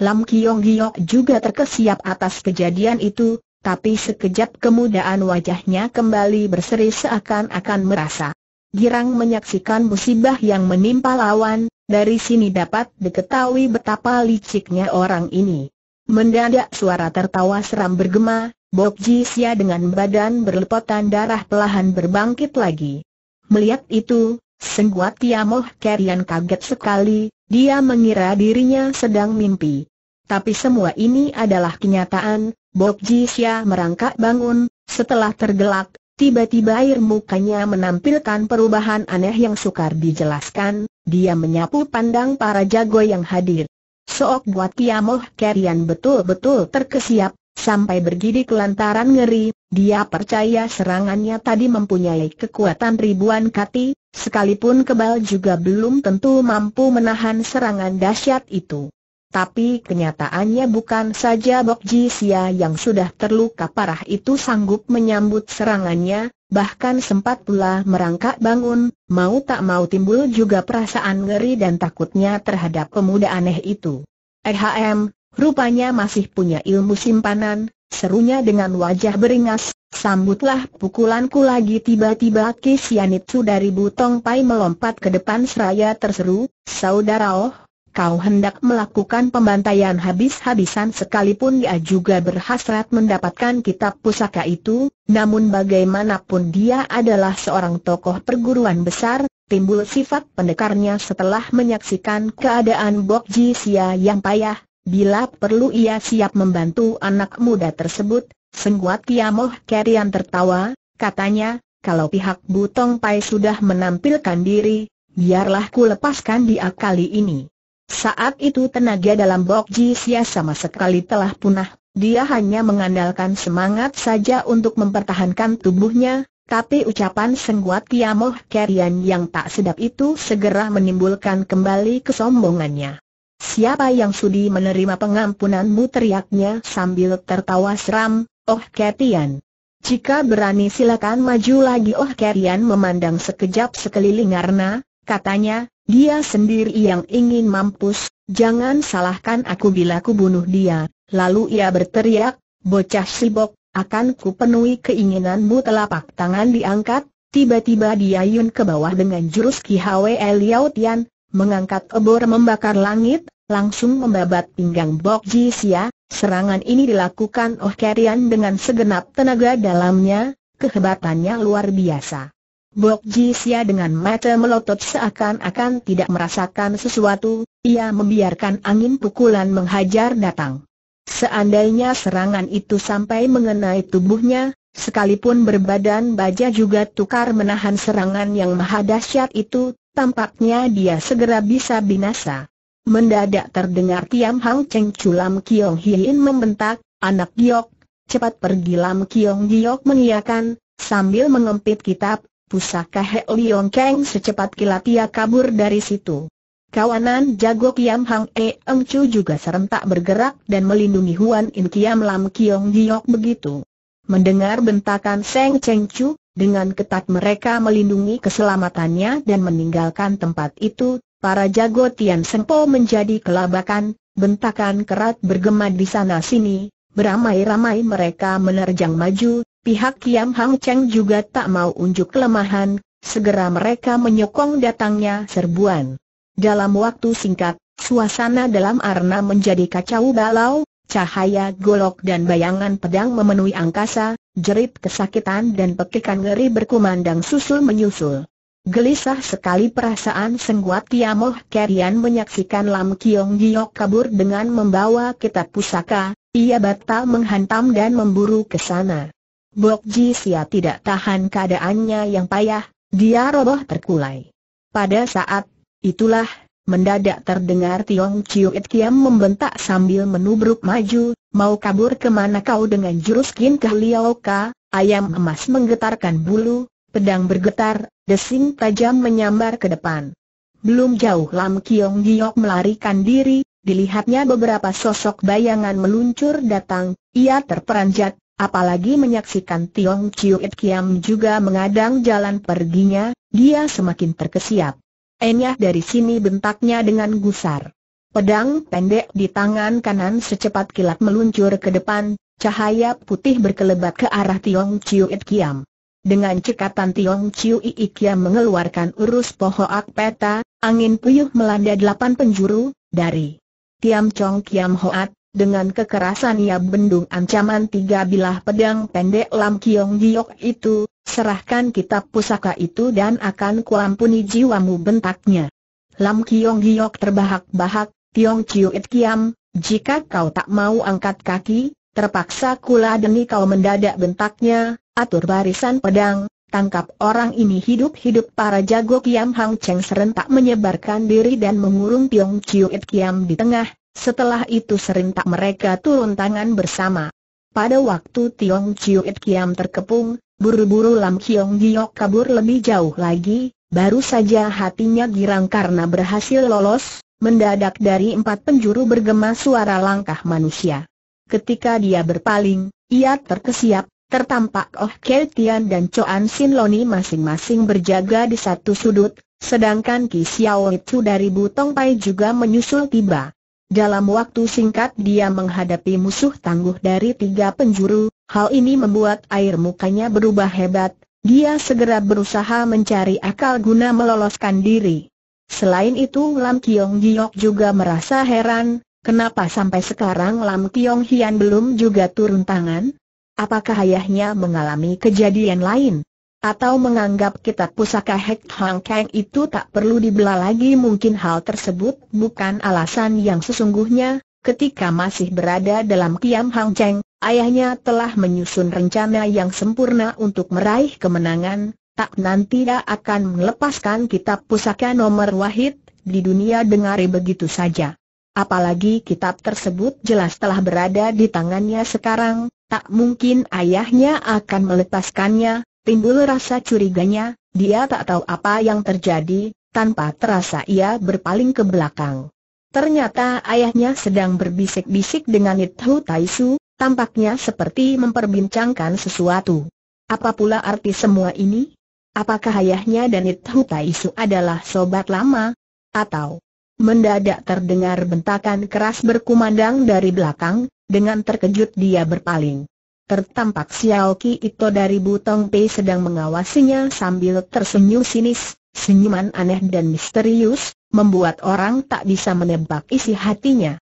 Lam Kiong Giok juga terkesiap atas kejadian itu, tapi sekejap kemudahan wajahnya kembali berseri seakan-akan merasa. Girang menyaksikan musibah yang menimpa lawan, dari sini dapat diketahui betapa liciknya orang ini. Mendadak suara tertawa seram bergema, Bok Jisia dengan badan berlepotan darah pelahan berbangkit lagi. Melihat itu, Sengguat Tiamoh Kerian kaget sekali, dia mengira dirinya sedang mimpi. Tapi semua ini adalah kenyataan, Bok Jisya merangkak bangun, setelah tergelak, tiba-tiba air mukanya menampilkan perubahan aneh yang sukar dijelaskan, dia menyapu pandang para jago yang hadir. Sook buat Piamoh Kerian betul-betul terkesiap, sampai bergidik lantaran ngeri, dia percaya serangannya tadi mempunyai kekuatan ribuan kati, sekalipun kebal juga belum tentu mampu menahan serangan dahsyat itu. Tapi kenyataannya bukan saja Bok Ji Sia yang sudah terluka parah itu sanggup menyambut serangannya, bahkan sempat pula merangkak bangun, mau tak mau timbul juga perasaan ngeri dan takutnya terhadap pemuda aneh itu. Ehm, rupanya masih punya ilmu simpanan, serunya dengan wajah beringas, sambutlah pukulanku lagi tiba-tiba Kisianitsu dari Butong Pai melompat ke depan seraya terseru, saudara oh, kau hendak melakukan pembantaian habis-habisan sekalipun dia juga berhasrat mendapatkan kitab pusaka itu, namun bagaimanapun dia adalah seorang tokoh perguruan besar, timbul sifat pendekarnya setelah menyaksikan keadaan Bok Ji Sia yang payah, bila perlu ia siap membantu anak muda tersebut, Sengguat Moh Kerian tertawa, katanya, kalau pihak Butong Pai sudah menampilkan diri, biarlah ku lepaskan dia kali ini. Saat itu tenaga dalam Bok Ji Sia sama sekali telah punah, dia hanya mengandalkan semangat saja untuk mempertahankan tubuhnya, tapi ucapan sengguat Kiamoh Kerian yang tak sedap itu segera menimbulkan kembali kesombongannya. Siapa yang sudi menerima pengampunanmu teriaknya sambil tertawa seram, Oh Kerian. Jika berani silakan maju lagi Oh Kerian memandang sekejap sekeliling karena, katanya, dia sendiri yang ingin mampus, jangan salahkan aku bila aku bunuh dia, Lalu ia berteriak, bocah sibok, akan ku penuhi keinginanmu telapak tangan diangkat, tiba-tiba diayun ke bawah dengan jurus Ki Hwe Liao Tian, mengangkat obor membakar langit, langsung membabat pinggang Bok Ji Sia, serangan ini dilakukan Oh Kerian dengan segenap tenaga dalamnya, kehebatannya luar biasa. Bok Ji Sia dengan mata melotot seakan-akan tidak merasakan sesuatu, ia membiarkan angin pukulan menghajar datang. Seandainya serangan itu sampai mengenai tubuhnya, sekalipun berbadan baja juga tukar menahan serangan yang mahadasyat itu, tampaknya dia segera bisa binasa. Mendadak terdengar Tiam Hang Cheng Lam Kiong Hiin membentak, anak giok, cepat pergi Lam Kiong Giok mengiakan, sambil mengempit kitab, pusaka He Leong Keng secepat kilat ia kabur dari situ. Kawanan jago Kiam Hang E Eng Chu juga serentak bergerak dan melindungi Huan In Kiam Lam Kiong Giok begitu. Mendengar bentakan Seng Cheng Chu, dengan ketat mereka melindungi keselamatannya dan meninggalkan tempat itu, para jago Tian Sempo menjadi kelabakan, bentakan kerat bergema di sana-sini, beramai-ramai mereka menerjang maju, Pihak Kiam Hang Cheng juga tak mau unjuk kelemahan, segera mereka menyokong datangnya serbuan. Dalam waktu singkat, suasana dalam arena menjadi kacau balau, cahaya golok dan bayangan pedang memenuhi angkasa, jerit kesakitan dan pekikan ngeri berkumandang susul menyusul. Gelisah sekali perasaan Sengguat tiamoh Kerian menyaksikan Lam Kiong Giok kabur dengan membawa kitab pusaka, ia batal menghantam dan memburu ke sana. Bok Ji Sia tidak tahan keadaannya yang payah, dia roboh terkulai. Pada saat Itulah, mendadak terdengar Tiong Chiu It Kiam membentak sambil menubruk maju, mau kabur kemana kau dengan jurus Kin Ke Liao Ka, ayam emas menggetarkan bulu, pedang bergetar, desing tajam menyambar ke depan. Belum jauh Lam Kiong Giok melarikan diri, dilihatnya beberapa sosok bayangan meluncur datang, ia terperanjat, apalagi menyaksikan Tiong Chiu It Kiam juga mengadang jalan perginya, dia semakin terkesiap. Enyah dari sini bentaknya dengan gusar. Pedang pendek di tangan kanan secepat kilat meluncur ke depan, cahaya putih berkelebat ke arah Tiong Chiu It Kiam. Dengan cekatan Tiong Chiu It Kiam mengeluarkan urus pohoak peta, angin puyuh melanda delapan penjuru, dari Tiam Chong Kiam Hoat, dengan kekerasan ia bendung ancaman tiga bilah pedang pendek Lam Kiong Giok itu, serahkan kitab pusaka itu dan akan kuampuni jiwamu bentaknya. Lam Kiong Giok terbahak-bahak, Tiong Chiu It Kiam, jika kau tak mau angkat kaki, terpaksa kula demi kau mendadak bentaknya, atur barisan pedang, tangkap orang ini hidup-hidup para jago Kiam Hang Cheng serentak menyebarkan diri dan mengurung Tiong Chiu It Kiam di tengah, setelah itu serentak mereka turun tangan bersama. Pada waktu Tiong Chiu It Kiam terkepung, buru-buru Lam Kiong Giok kabur lebih jauh lagi, baru saja hatinya girang karena berhasil lolos, mendadak dari empat penjuru bergema suara langkah manusia. Ketika dia berpaling, ia terkesiap, tertampak Oh Tian dan Choan Sin Loni masing-masing berjaga di satu sudut, sedangkan Ki Xiao Itu dari Butong Pai juga menyusul tiba. Dalam waktu singkat dia menghadapi musuh tangguh dari tiga penjuru, hal ini membuat air mukanya berubah hebat, dia segera berusaha mencari akal guna meloloskan diri. Selain itu Lam Kiong Giok juga merasa heran, kenapa sampai sekarang Lam Kiong Hian belum juga turun tangan? Apakah ayahnya mengalami kejadian lain? Atau menganggap kitab pusaka Hek Hang Kang itu tak perlu dibelah lagi mungkin hal tersebut bukan alasan yang sesungguhnya, Ketika masih berada dalam Kiam Hang Cheng, ayahnya telah menyusun rencana yang sempurna untuk meraih kemenangan, tak nanti dia akan melepaskan kitab pusaka nomor wahid, di dunia dengari begitu saja. Apalagi kitab tersebut jelas telah berada di tangannya sekarang, tak mungkin ayahnya akan melepaskannya, Timbul rasa curiganya, dia tak tahu apa yang terjadi, tanpa terasa ia berpaling ke belakang. Ternyata ayahnya sedang berbisik-bisik dengan Nithu Taisu, tampaknya seperti memperbincangkan sesuatu. Apa pula arti semua ini? Apakah ayahnya dan Nithu Taisu adalah sobat lama? Atau mendadak terdengar bentakan keras berkumandang dari belakang, dengan terkejut dia berpaling. Tertampak Xiao Qi Ito dari Butong Pei sedang mengawasinya sambil tersenyum sinis, senyuman aneh dan misterius, membuat orang tak bisa menebak isi hatinya.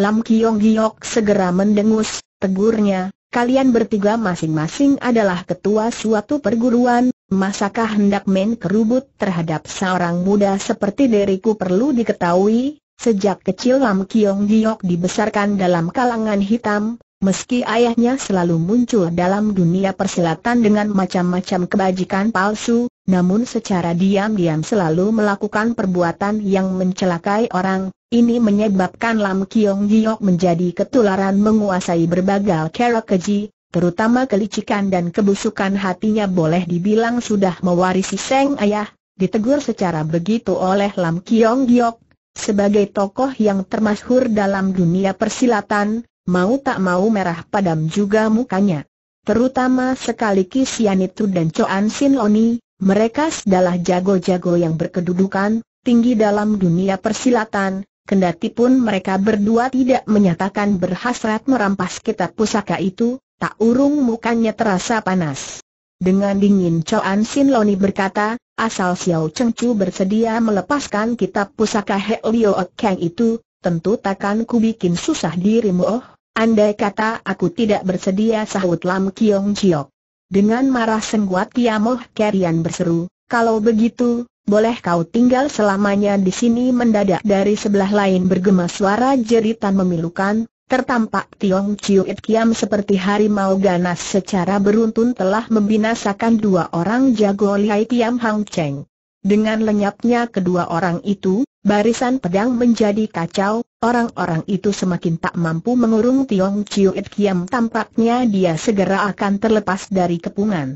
Lam Kiong Giok segera mendengus, tegurnya, kalian bertiga masing-masing adalah ketua suatu perguruan, masakah hendak main kerubut terhadap seorang muda seperti diriku perlu diketahui, sejak kecil Lam Kiong Giok dibesarkan dalam kalangan hitam, Meski ayahnya selalu muncul dalam dunia persilatan dengan macam-macam kebajikan palsu, namun secara diam-diam selalu melakukan perbuatan yang mencelakai orang, ini menyebabkan Lam Kiong Giok menjadi ketularan menguasai berbagai cara keji, terutama kelicikan dan kebusukan hatinya boleh dibilang sudah mewarisi Seng Ayah, ditegur secara begitu oleh Lam Kiong Giok, sebagai tokoh yang termasyhur dalam dunia persilatan, mau tak mau merah padam juga mukanya. Terutama sekali Kisian itu dan Choan Sin Loni, mereka adalah jago-jago yang berkedudukan, tinggi dalam dunia persilatan, kendati pun mereka berdua tidak menyatakan berhasrat merampas kitab pusaka itu, tak urung mukanya terasa panas. Dengan dingin Choan Sin Loni berkata, asal Xiao Cheng Chu bersedia melepaskan kitab pusaka He Lio Kang itu, tentu takkan ku bikin susah dirimu oh. Andai kata aku tidak bersedia sahut Lam Kiong Chiok. Dengan marah sengguat Kiamoh Kerian berseru, kalau begitu, boleh kau tinggal selamanya di sini mendadak dari sebelah lain bergema suara jeritan memilukan, tertampak Tiong Chiu It Kiam seperti harimau ganas secara beruntun telah membinasakan dua orang jago lihai Kiam Hang Cheng. Dengan lenyapnya kedua orang itu, barisan pedang menjadi kacau, orang-orang itu semakin tak mampu mengurung Tiong Chiu It Kiam tampaknya dia segera akan terlepas dari kepungan.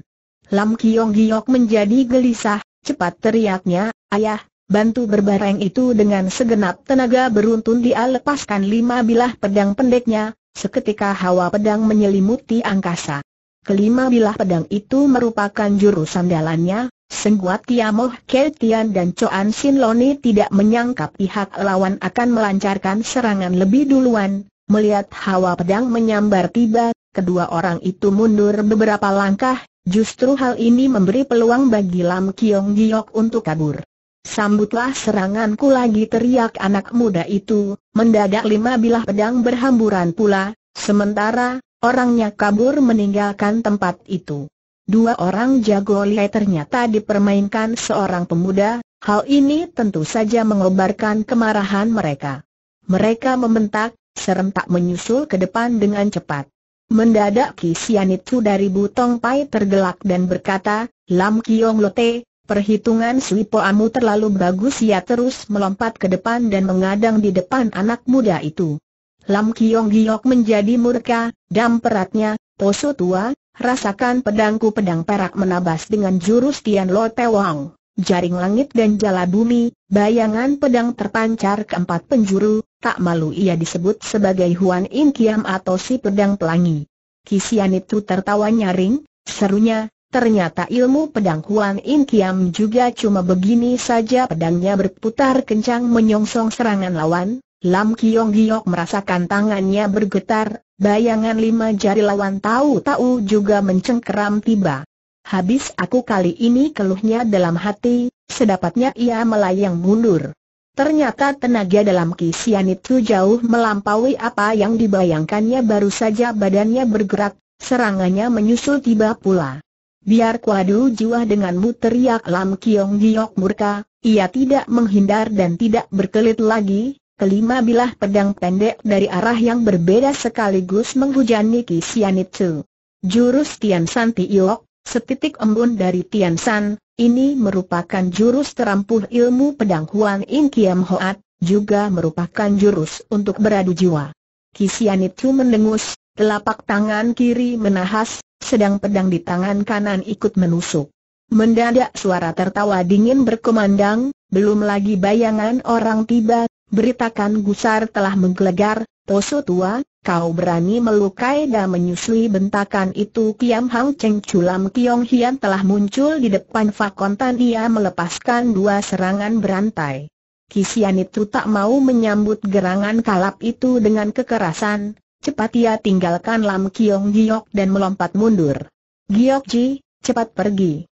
Lam Kiong Giok menjadi gelisah, cepat teriaknya, ayah, bantu berbareng itu dengan segenap tenaga beruntun dia lepaskan lima bilah pedang pendeknya, seketika hawa pedang menyelimuti angkasa. Kelima bilah pedang itu merupakan jurusan dalannya. Sengguat Tiamoh Ketian dan Choan Sin Loni tidak menyangka pihak lawan akan melancarkan serangan lebih duluan. Melihat hawa pedang menyambar tiba, kedua orang itu mundur beberapa langkah, justru hal ini memberi peluang bagi Lam Kiong Giok untuk kabur. Sambutlah seranganku lagi teriak anak muda itu, mendadak lima bilah pedang berhamburan pula, sementara, orangnya kabur meninggalkan tempat itu. Dua orang jago lihai ternyata dipermainkan seorang pemuda, hal ini tentu saja mengobarkan kemarahan mereka. Mereka membentak, serentak menyusul ke depan dengan cepat. Mendadak kisian itu dari Butong Pai tergelak dan berkata, Lam Kiong Lote, perhitungan Swipo Amu terlalu bagus ia terus melompat ke depan dan mengadang di depan anak muda itu. Lam Kiong Giok menjadi murka, dam peratnya, Toso tua, Rasakan pedangku pedang perak menabas dengan jurus Tian Lo Te Wang. Jaring langit dan jala bumi, bayangan pedang terpancar ke empat penjuru, tak malu ia disebut sebagai Huan In Kiam atau si pedang pelangi. Kisian itu tertawa nyaring, serunya, ternyata ilmu pedang Huan In Kiam juga cuma begini saja pedangnya berputar kencang menyongsong serangan lawan, Lam Kiong Giok merasakan tangannya bergetar, Bayangan lima jari lawan tahu-tahu juga mencengkeram tiba. Habis aku kali ini keluhnya dalam hati, sedapatnya ia melayang mundur. Ternyata tenaga dalam kisian itu jauh melampaui apa yang dibayangkannya baru saja badannya bergerak, serangannya menyusul tiba pula. Biar kuadu jiwa denganmu teriak Lam Kiong Giok murka, ia tidak menghindar dan tidak berkelit lagi, kelima bilah pedang pendek dari arah yang berbeda sekaligus menghujani Kisian Jurus Tian San Tiok, setitik embun dari Tian San, ini merupakan jurus terampuh ilmu pedang Huan In Kiam Hoat, juga merupakan jurus untuk beradu jiwa. Kisian itu mendengus, telapak tangan kiri menahas, sedang pedang di tangan kanan ikut menusuk. Mendadak suara tertawa dingin berkumandang, belum lagi bayangan orang tiba, beritakan gusar telah menggelegar, Toso tua, kau berani melukai dan menyusui bentakan itu Kiam Hang Cheng Chulam Kiong Hian telah muncul di depan Fakontan ia melepaskan dua serangan berantai. Kisian itu tak mau menyambut gerangan kalap itu dengan kekerasan, cepat ia tinggalkan Lam Kiong Giok dan melompat mundur. Giok Ji, cepat pergi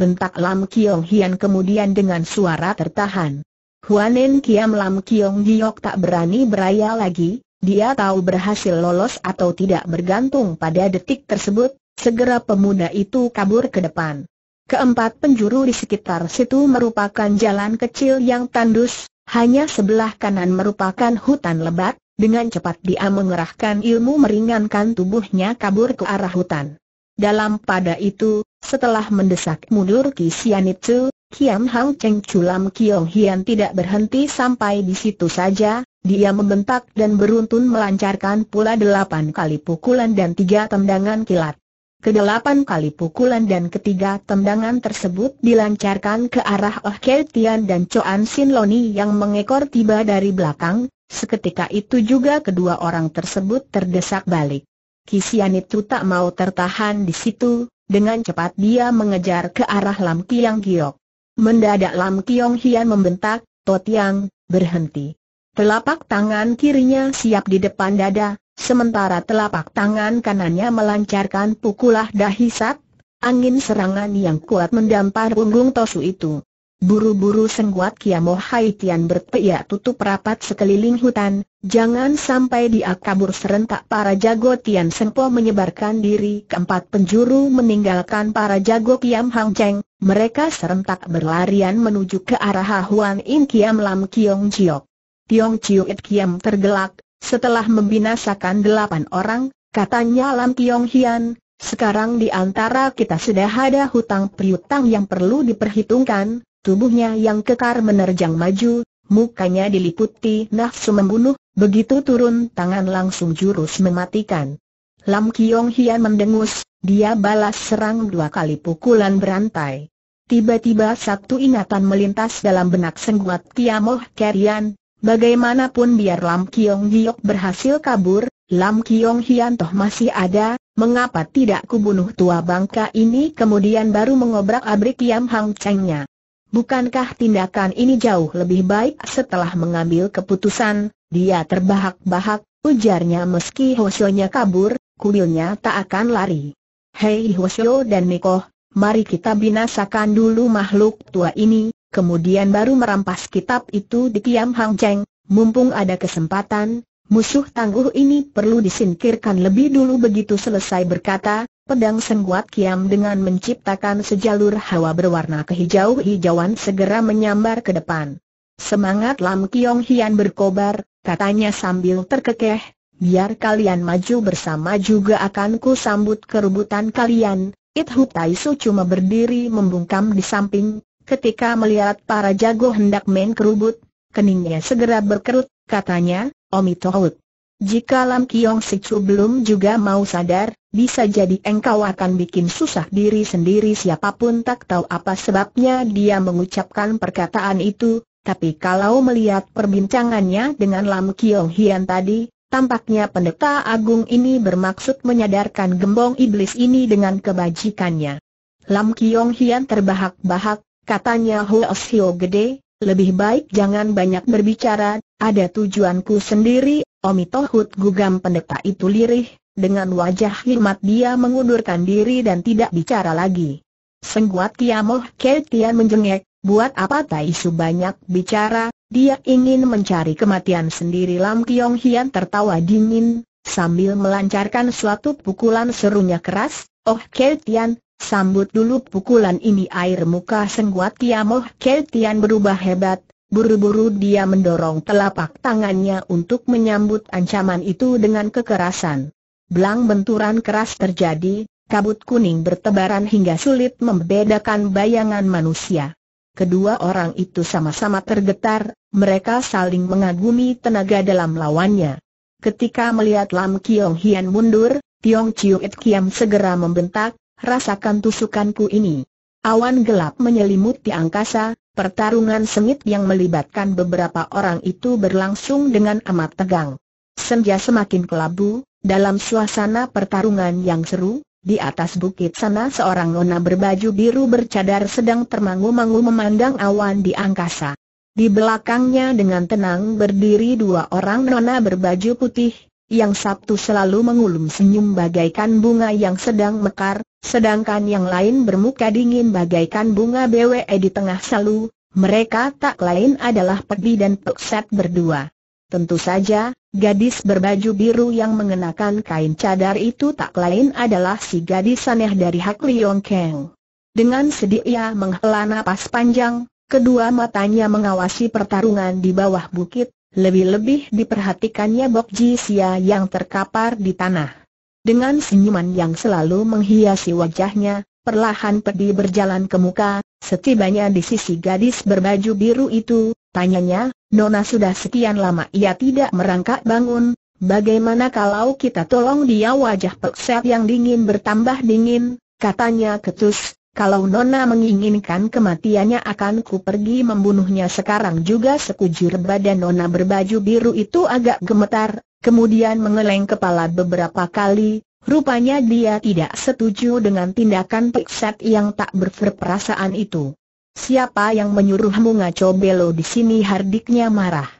bentak Lam Kiong Hian kemudian dengan suara tertahan. Huanen Kiam Lam Kiong Giok tak berani beraya lagi, dia tahu berhasil lolos atau tidak bergantung pada detik tersebut, segera pemuda itu kabur ke depan. Keempat penjuru di sekitar situ merupakan jalan kecil yang tandus, hanya sebelah kanan merupakan hutan lebat, dengan cepat dia mengerahkan ilmu meringankan tubuhnya kabur ke arah hutan. Dalam pada itu, setelah mendesak mundur Kisian Kian Kiam Hang Cheng Chulam Kiong Hian tidak berhenti sampai di situ saja, dia membentak dan beruntun melancarkan pula delapan kali pukulan dan tiga tendangan kilat. Kedelapan kali pukulan dan ketiga tendangan tersebut dilancarkan ke arah Oh Tian dan Choan Sin Loni yang mengekor tiba dari belakang, seketika itu juga kedua orang tersebut terdesak balik. Kisian itu tak mau tertahan di situ, dengan cepat dia mengejar ke arah Lam Kiang Giok. Mendadak Lam Kiong Hian membentak, Totiang, berhenti. Telapak tangan kirinya siap di depan dada, sementara telapak tangan kanannya melancarkan pukulah dahisat, angin serangan yang kuat mendampar punggung Tosu itu. Buru-buru sengguat Kiamo Haitian berteriak tutup rapat sekeliling hutan, jangan sampai dia kabur serentak para jago Tian Senpo menyebarkan diri keempat penjuru meninggalkan para jago Kiam Hang Cheng, mereka serentak berlarian menuju ke arah Huan In Kiam Lam Kiong Chiok. Tiong It Kiam tergelak, setelah membinasakan delapan orang, katanya Lam Kiong Hian, sekarang di antara kita sudah ada hutang priutang yang perlu diperhitungkan, Tubuhnya yang kekar menerjang maju, mukanya diliputi nafsu membunuh, begitu turun tangan langsung jurus mematikan. Lam Kiong Hian mendengus, dia balas serang dua kali pukulan berantai. Tiba-tiba satu ingatan melintas dalam benak Sengguat Tiamoh Kerian, bagaimanapun biar Lam Kiong Giok berhasil kabur, Lam Kiong Hian toh masih ada, mengapa tidak kubunuh tua bangka ini kemudian baru mengobrak abrik Kiam Hang Chengnya. Bukankah tindakan ini jauh lebih baik setelah mengambil keputusan, dia terbahak-bahak, ujarnya meski nya kabur, kuilnya tak akan lari. Hei Hoshio dan Niko, mari kita binasakan dulu makhluk tua ini, kemudian baru merampas kitab itu di Kiam Hang Cheng, mumpung ada kesempatan, musuh tangguh ini perlu disingkirkan lebih dulu begitu selesai berkata, Pedang Sengguat Kiam dengan menciptakan sejalur hawa berwarna kehijau-hijauan segera menyambar ke depan. Semangat Lam Kiong Hian berkobar, katanya sambil terkekeh, biar kalian maju bersama juga akan ku sambut kerubutan kalian. It Hu Tai Su cuma berdiri membungkam di samping, ketika melihat para jago hendak main kerubut, keningnya segera berkerut, katanya, Omi Tohut. Jika Lam Kiong Sicu belum juga mau sadar, bisa jadi engkau akan bikin susah diri sendiri siapapun tak tahu apa sebabnya dia mengucapkan perkataan itu, tapi kalau melihat perbincangannya dengan Lam Kiong Hian tadi, tampaknya pendeta agung ini bermaksud menyadarkan gembong iblis ini dengan kebajikannya. Lam Kiong Hian terbahak-bahak, katanya Hoos Hio Gede, lebih baik jangan banyak berbicara, ada tujuanku sendiri Tohut gugam pendeta itu lirih, dengan wajah hikmat dia mengundurkan diri dan tidak bicara lagi. Sengguat Kiamoh Ketian menjengek, buat apa Tai Su banyak bicara, dia ingin mencari kematian sendiri Lam Kiong Hian tertawa dingin, sambil melancarkan suatu pukulan serunya keras, Oh Ketian, sambut dulu pukulan ini air muka Sengguat Kiamoh Ketian berubah hebat, Buru-buru dia mendorong telapak tangannya untuk menyambut ancaman itu dengan kekerasan. Belang benturan keras terjadi, kabut kuning bertebaran hingga sulit membedakan bayangan manusia. Kedua orang itu sama-sama tergetar, mereka saling mengagumi tenaga dalam lawannya. Ketika melihat Lam Kiong Hian mundur, Tiong Chiu It Kiam segera membentak, rasakan tusukanku ini. Awan gelap menyelimuti angkasa, pertarungan sengit yang melibatkan beberapa orang itu berlangsung dengan amat tegang. Senja semakin kelabu, dalam suasana pertarungan yang seru, di atas bukit sana seorang nona berbaju biru bercadar sedang termangu-mangu memandang awan di angkasa. Di belakangnya dengan tenang berdiri dua orang nona berbaju putih, yang satu selalu mengulum senyum bagaikan bunga yang sedang mekar, sedangkan yang lain bermuka dingin bagaikan bunga BWE di tengah salu, mereka tak lain adalah Pegi dan Pekset berdua. Tentu saja, gadis berbaju biru yang mengenakan kain cadar itu tak lain adalah si gadis aneh dari Hak Liong Keng. Dengan sedih ia menghela napas panjang, kedua matanya mengawasi pertarungan di bawah bukit, lebih-lebih diperhatikannya Bok Ji Sia yang terkapar di tanah. Dengan senyuman yang selalu menghiasi wajahnya, perlahan pergi berjalan ke muka, setibanya di sisi gadis berbaju biru itu, tanyanya, Nona sudah sekian lama ia tidak merangkak bangun, bagaimana kalau kita tolong dia wajah pekset yang dingin bertambah dingin, katanya ketus, kalau Nona menginginkan kematiannya akan ku pergi membunuhnya sekarang juga sekujur badan Nona berbaju biru itu agak gemetar, kemudian mengeleng kepala beberapa kali, rupanya dia tidak setuju dengan tindakan Pikset yang tak berperasaan itu. Siapa yang menyuruhmu ngaco belo di sini hardiknya marah.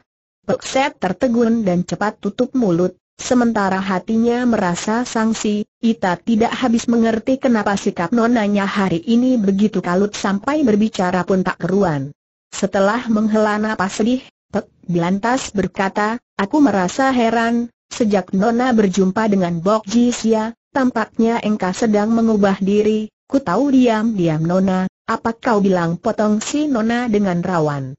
Pekset tertegun dan cepat tutup mulut, Sementara hatinya merasa sangsi, Ita tidak habis mengerti kenapa sikap nonanya hari ini begitu kalut sampai berbicara pun tak keruan. Setelah menghela napas sedih, Pek Belantas berkata, aku merasa heran, sejak Nona berjumpa dengan Bok Jisya, tampaknya engkau sedang mengubah diri, ku tahu diam-diam Nona, apa kau bilang potong si Nona dengan rawan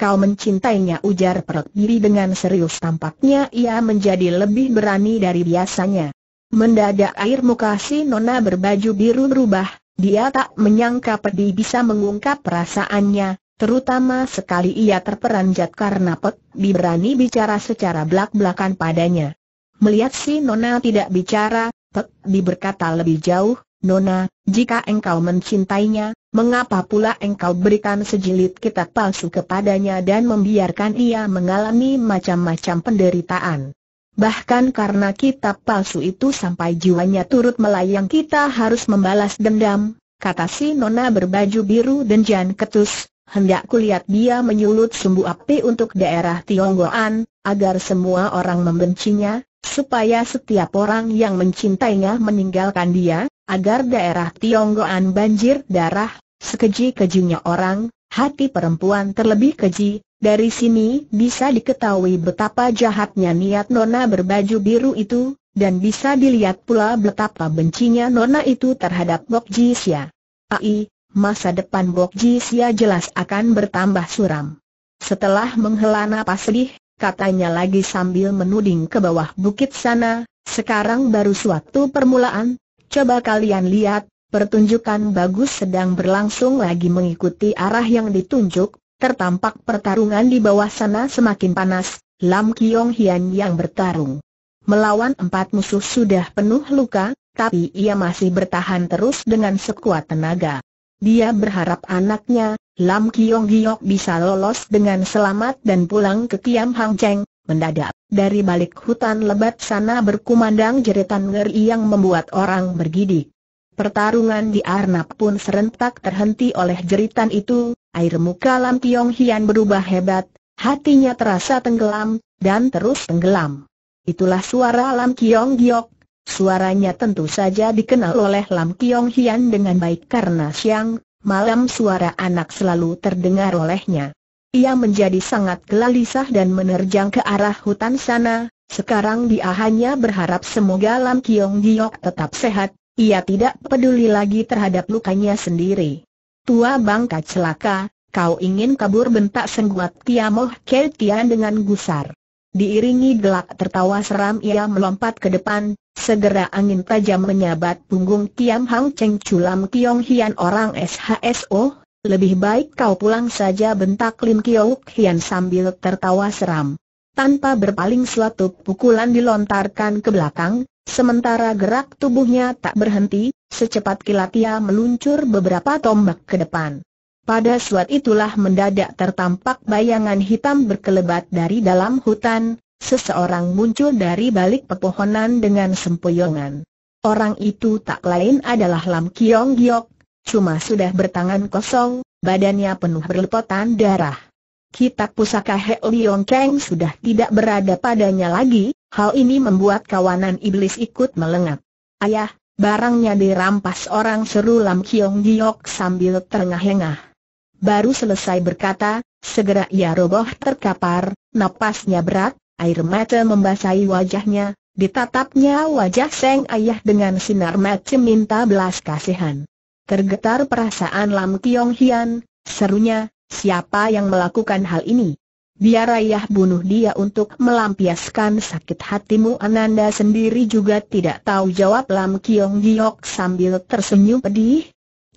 kau mencintainya ujar perut diri dengan serius tampaknya ia menjadi lebih berani dari biasanya. Mendadak air muka si nona berbaju biru berubah, dia tak menyangka pedi bisa mengungkap perasaannya, terutama sekali ia terperanjat karena Pek diberani bicara secara belak-belakan padanya. Melihat si nona tidak bicara, Pek diberkata lebih jauh, Nona, jika engkau mencintainya, mengapa pula engkau berikan sejilid kitab palsu kepadanya dan membiarkan ia mengalami macam-macam penderitaan? Bahkan karena kitab palsu itu sampai jiwanya turut melayang kita harus membalas dendam, kata si Nona berbaju biru dan jan ketus, hendak kulihat dia menyulut sumbu api untuk daerah Tionggoan, agar semua orang membencinya, supaya setiap orang yang mencintainya meninggalkan dia, agar daerah Tionggoan banjir darah, sekeji-kejinya orang, hati perempuan terlebih keji, dari sini bisa diketahui betapa jahatnya niat Nona berbaju biru itu, dan bisa dilihat pula betapa bencinya Nona itu terhadap Bok Jisya. Ai, masa depan Bok Jisya jelas akan bertambah suram. Setelah menghela napas sedih, katanya lagi sambil menuding ke bawah bukit sana, sekarang baru suatu permulaan, Coba kalian lihat, pertunjukan bagus sedang berlangsung lagi mengikuti arah yang ditunjuk, tertampak pertarungan di bawah sana semakin panas, Lam Kiong Hian yang bertarung. Melawan empat musuh sudah penuh luka, tapi ia masih bertahan terus dengan sekuat tenaga. Dia berharap anaknya, Lam Kiong Giok bisa lolos dengan selamat dan pulang ke Kiam Hang Cheng, Mendadak, dari balik hutan lebat sana berkumandang jeritan ngeri yang membuat orang bergidik. Pertarungan di Arnab pun serentak terhenti oleh jeritan itu, air muka Lam Tiong Hian berubah hebat, hatinya terasa tenggelam, dan terus tenggelam. Itulah suara Lam Kiong Giok, suaranya tentu saja dikenal oleh Lam Kiong Hian dengan baik karena siang, malam suara anak selalu terdengar olehnya. Ia menjadi sangat gelisah dan menerjang ke arah hutan sana, sekarang dia hanya berharap semoga Lam Kiong Giok tetap sehat, ia tidak peduli lagi terhadap lukanya sendiri. Tua bangka celaka, kau ingin kabur bentak sengguat Tiamoh Keltian dengan gusar. Diiringi gelak tertawa seram ia melompat ke depan, segera angin tajam menyabat punggung Tiam Hang Cheng Chulam Kiong Hian orang SHSO, lebih baik kau pulang saja bentak Lim Kiouk Hian sambil tertawa seram. Tanpa berpaling suatu pukulan dilontarkan ke belakang, sementara gerak tubuhnya tak berhenti, secepat kilat ia meluncur beberapa tombak ke depan. Pada suat itulah mendadak tertampak bayangan hitam berkelebat dari dalam hutan, seseorang muncul dari balik pepohonan dengan sempoyongan. Orang itu tak lain adalah Lam Kiong Giok, cuma sudah bertangan kosong, badannya penuh berlepotan darah. Kitab pusaka He Liong Kang sudah tidak berada padanya lagi, hal ini membuat kawanan iblis ikut melengat. Ayah, barangnya dirampas orang seru Lam Kiong Giok sambil terengah-engah. Baru selesai berkata, segera ia roboh terkapar, napasnya berat, air mata membasahi wajahnya, ditatapnya wajah Seng Ayah dengan sinar mata minta belas kasihan. Tergetar perasaan Lam Kiong Hian, serunya, siapa yang melakukan hal ini? Biar ayah bunuh dia untuk melampiaskan sakit hatimu Ananda sendiri juga tidak tahu jawab Lam Kiong Giok sambil tersenyum pedih.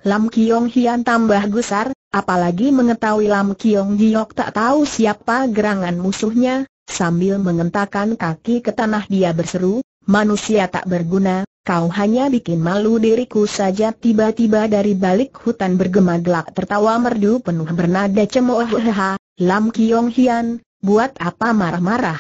Lam Kiong Hian tambah gusar, apalagi mengetahui Lam Kiong Giok tak tahu siapa gerangan musuhnya, sambil mengentakkan kaki ke tanah dia berseru, manusia tak berguna, kau hanya bikin malu diriku saja tiba-tiba dari balik hutan bergema gelak tertawa merdu penuh bernada cemooh Lam Kiong Hian, buat apa marah-marah?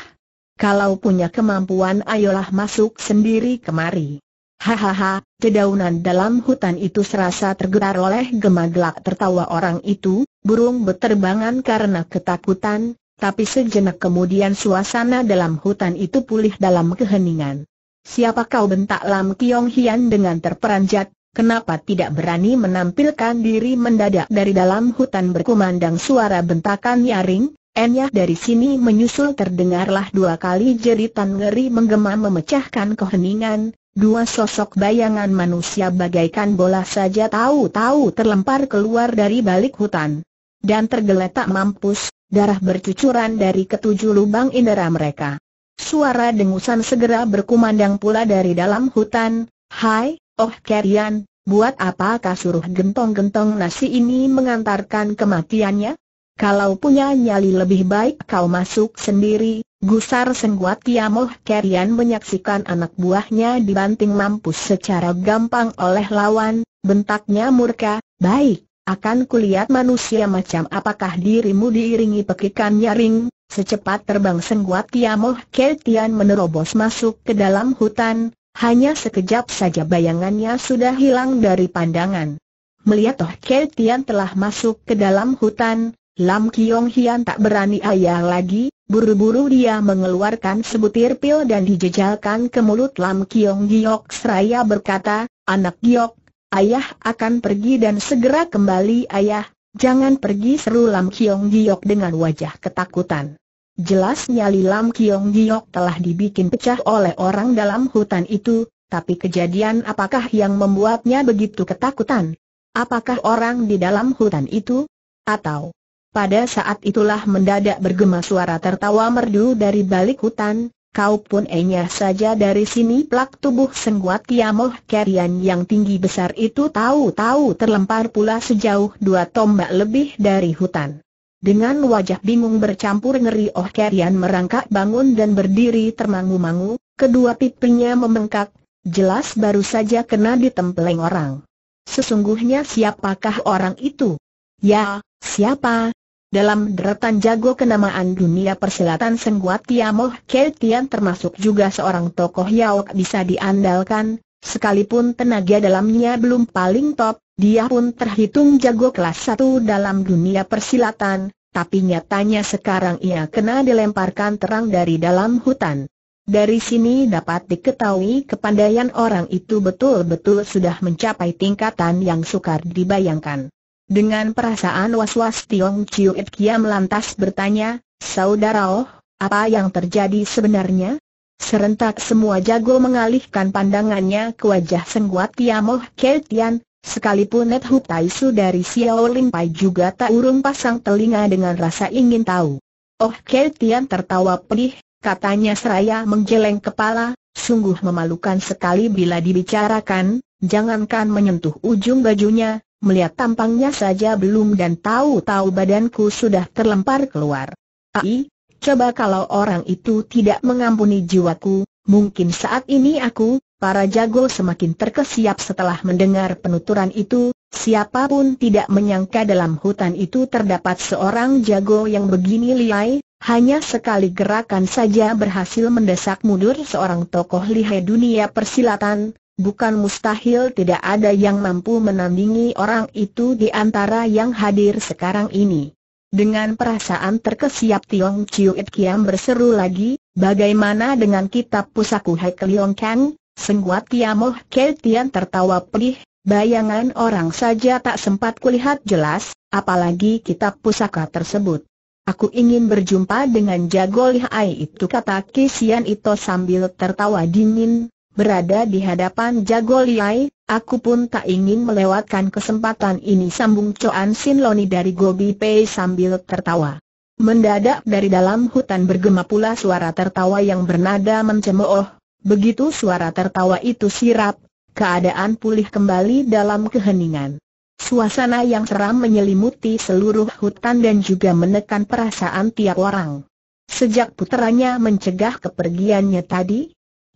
Kalau punya kemampuan ayolah masuk sendiri kemari. Hahaha, dedaunan dalam hutan itu serasa tergetar oleh gema tertawa orang itu, burung beterbangan karena ketakutan, tapi sejenak kemudian suasana dalam hutan itu pulih dalam keheningan. Siapa kau bentak Lam Kiong Hian dengan terperanjat, kenapa tidak berani menampilkan diri mendadak dari dalam hutan berkumandang suara bentakan nyaring, Enyah dari sini menyusul terdengarlah dua kali jeritan ngeri menggema memecahkan keheningan, dua sosok bayangan manusia bagaikan bola saja tahu-tahu terlempar keluar dari balik hutan. Dan tergeletak mampus, darah bercucuran dari ketujuh lubang indera mereka. Suara dengusan segera berkumandang pula dari dalam hutan, Hai, oh Kerian, buat apa kau suruh gentong-gentong nasi ini mengantarkan kematiannya? Kalau punya nyali lebih baik kau masuk sendiri, gusar sengguat Tiamoh Kerian menyaksikan anak buahnya dibanting mampus secara gampang oleh lawan, bentaknya murka, baik, akan kulihat manusia macam apakah dirimu diiringi pekikan nyaring, Secepat terbang sengguat Tiamoh Keltian menerobos masuk ke dalam hutan, hanya sekejap saja bayangannya sudah hilang dari pandangan. Melihat Toh Keltian telah masuk ke dalam hutan, Lam Kiong Hian tak berani ayah lagi, buru-buru dia mengeluarkan sebutir pil dan dijejalkan ke mulut Lam Kiong Giok seraya berkata, Anak Giok, ayah akan pergi dan segera kembali ayah, jangan pergi seru Lam Kiong Giok dengan wajah ketakutan. Jelas nyali Lam Kiong Giok telah dibikin pecah oleh orang dalam hutan itu, tapi kejadian apakah yang membuatnya begitu ketakutan? Apakah orang di dalam hutan itu? Atau pada saat itulah mendadak bergema suara tertawa merdu dari balik hutan, kau pun enyah saja dari sini plak tubuh sengguat Kiamoh Kerian yang tinggi besar itu tahu-tahu terlempar pula sejauh dua tombak lebih dari hutan. Dengan wajah bingung bercampur ngeri Oh Kerian merangkak bangun dan berdiri termangu-mangu, kedua pipinya membengkak, jelas baru saja kena ditempeleng orang. Sesungguhnya siapakah orang itu? Ya, siapa? Dalam deretan jago kenamaan dunia persilatan Sengguat Tiamoh Keltian termasuk juga seorang tokoh yaok bisa diandalkan, Sekalipun tenaga dalamnya belum paling top, dia pun terhitung jago kelas satu dalam dunia persilatan, tapi nyatanya sekarang ia kena dilemparkan terang dari dalam hutan. Dari sini dapat diketahui kepandaian orang itu betul-betul sudah mencapai tingkatan yang sukar dibayangkan. Dengan perasaan was-was Tiong Chiu It Kiam lantas bertanya, Saudara Oh, apa yang terjadi sebenarnya? Serentak semua jago mengalihkan pandangannya ke wajah Sengguat Tiamoh Keltian, sekalipun Net Hu Tai Su dari Xiao Lim Pai juga tak urung pasang telinga dengan rasa ingin tahu. Oh Keltian tertawa pedih, katanya seraya menggeleng kepala, sungguh memalukan sekali bila dibicarakan, jangankan menyentuh ujung bajunya, melihat tampangnya saja belum dan tahu-tahu badanku sudah terlempar keluar. Ai, Coba kalau orang itu tidak mengampuni jiwaku, mungkin saat ini aku, para jago semakin terkesiap setelah mendengar penuturan itu, siapapun tidak menyangka dalam hutan itu terdapat seorang jago yang begini liai, hanya sekali gerakan saja berhasil mendesak mundur seorang tokoh lihai dunia persilatan, bukan mustahil tidak ada yang mampu menandingi orang itu di antara yang hadir sekarang ini. Dengan perasaan terkesiap Tiong Chiu It Kiam berseru lagi, bagaimana dengan kitab pusaku Hek Leong Kang? Sengguat Kiamoh Ke Tian tertawa pedih, bayangan orang saja tak sempat kulihat jelas, apalagi kitab pusaka tersebut. Aku ingin berjumpa dengan jago lihai itu kata Kisian itu sambil tertawa dingin, berada di hadapan Jago Liai, aku pun tak ingin melewatkan kesempatan ini sambung Coan Sin Loni dari Gobi Pei sambil tertawa. Mendadak dari dalam hutan bergema pula suara tertawa yang bernada mencemooh, begitu suara tertawa itu sirap, keadaan pulih kembali dalam keheningan. Suasana yang seram menyelimuti seluruh hutan dan juga menekan perasaan tiap orang. Sejak puteranya mencegah kepergiannya tadi,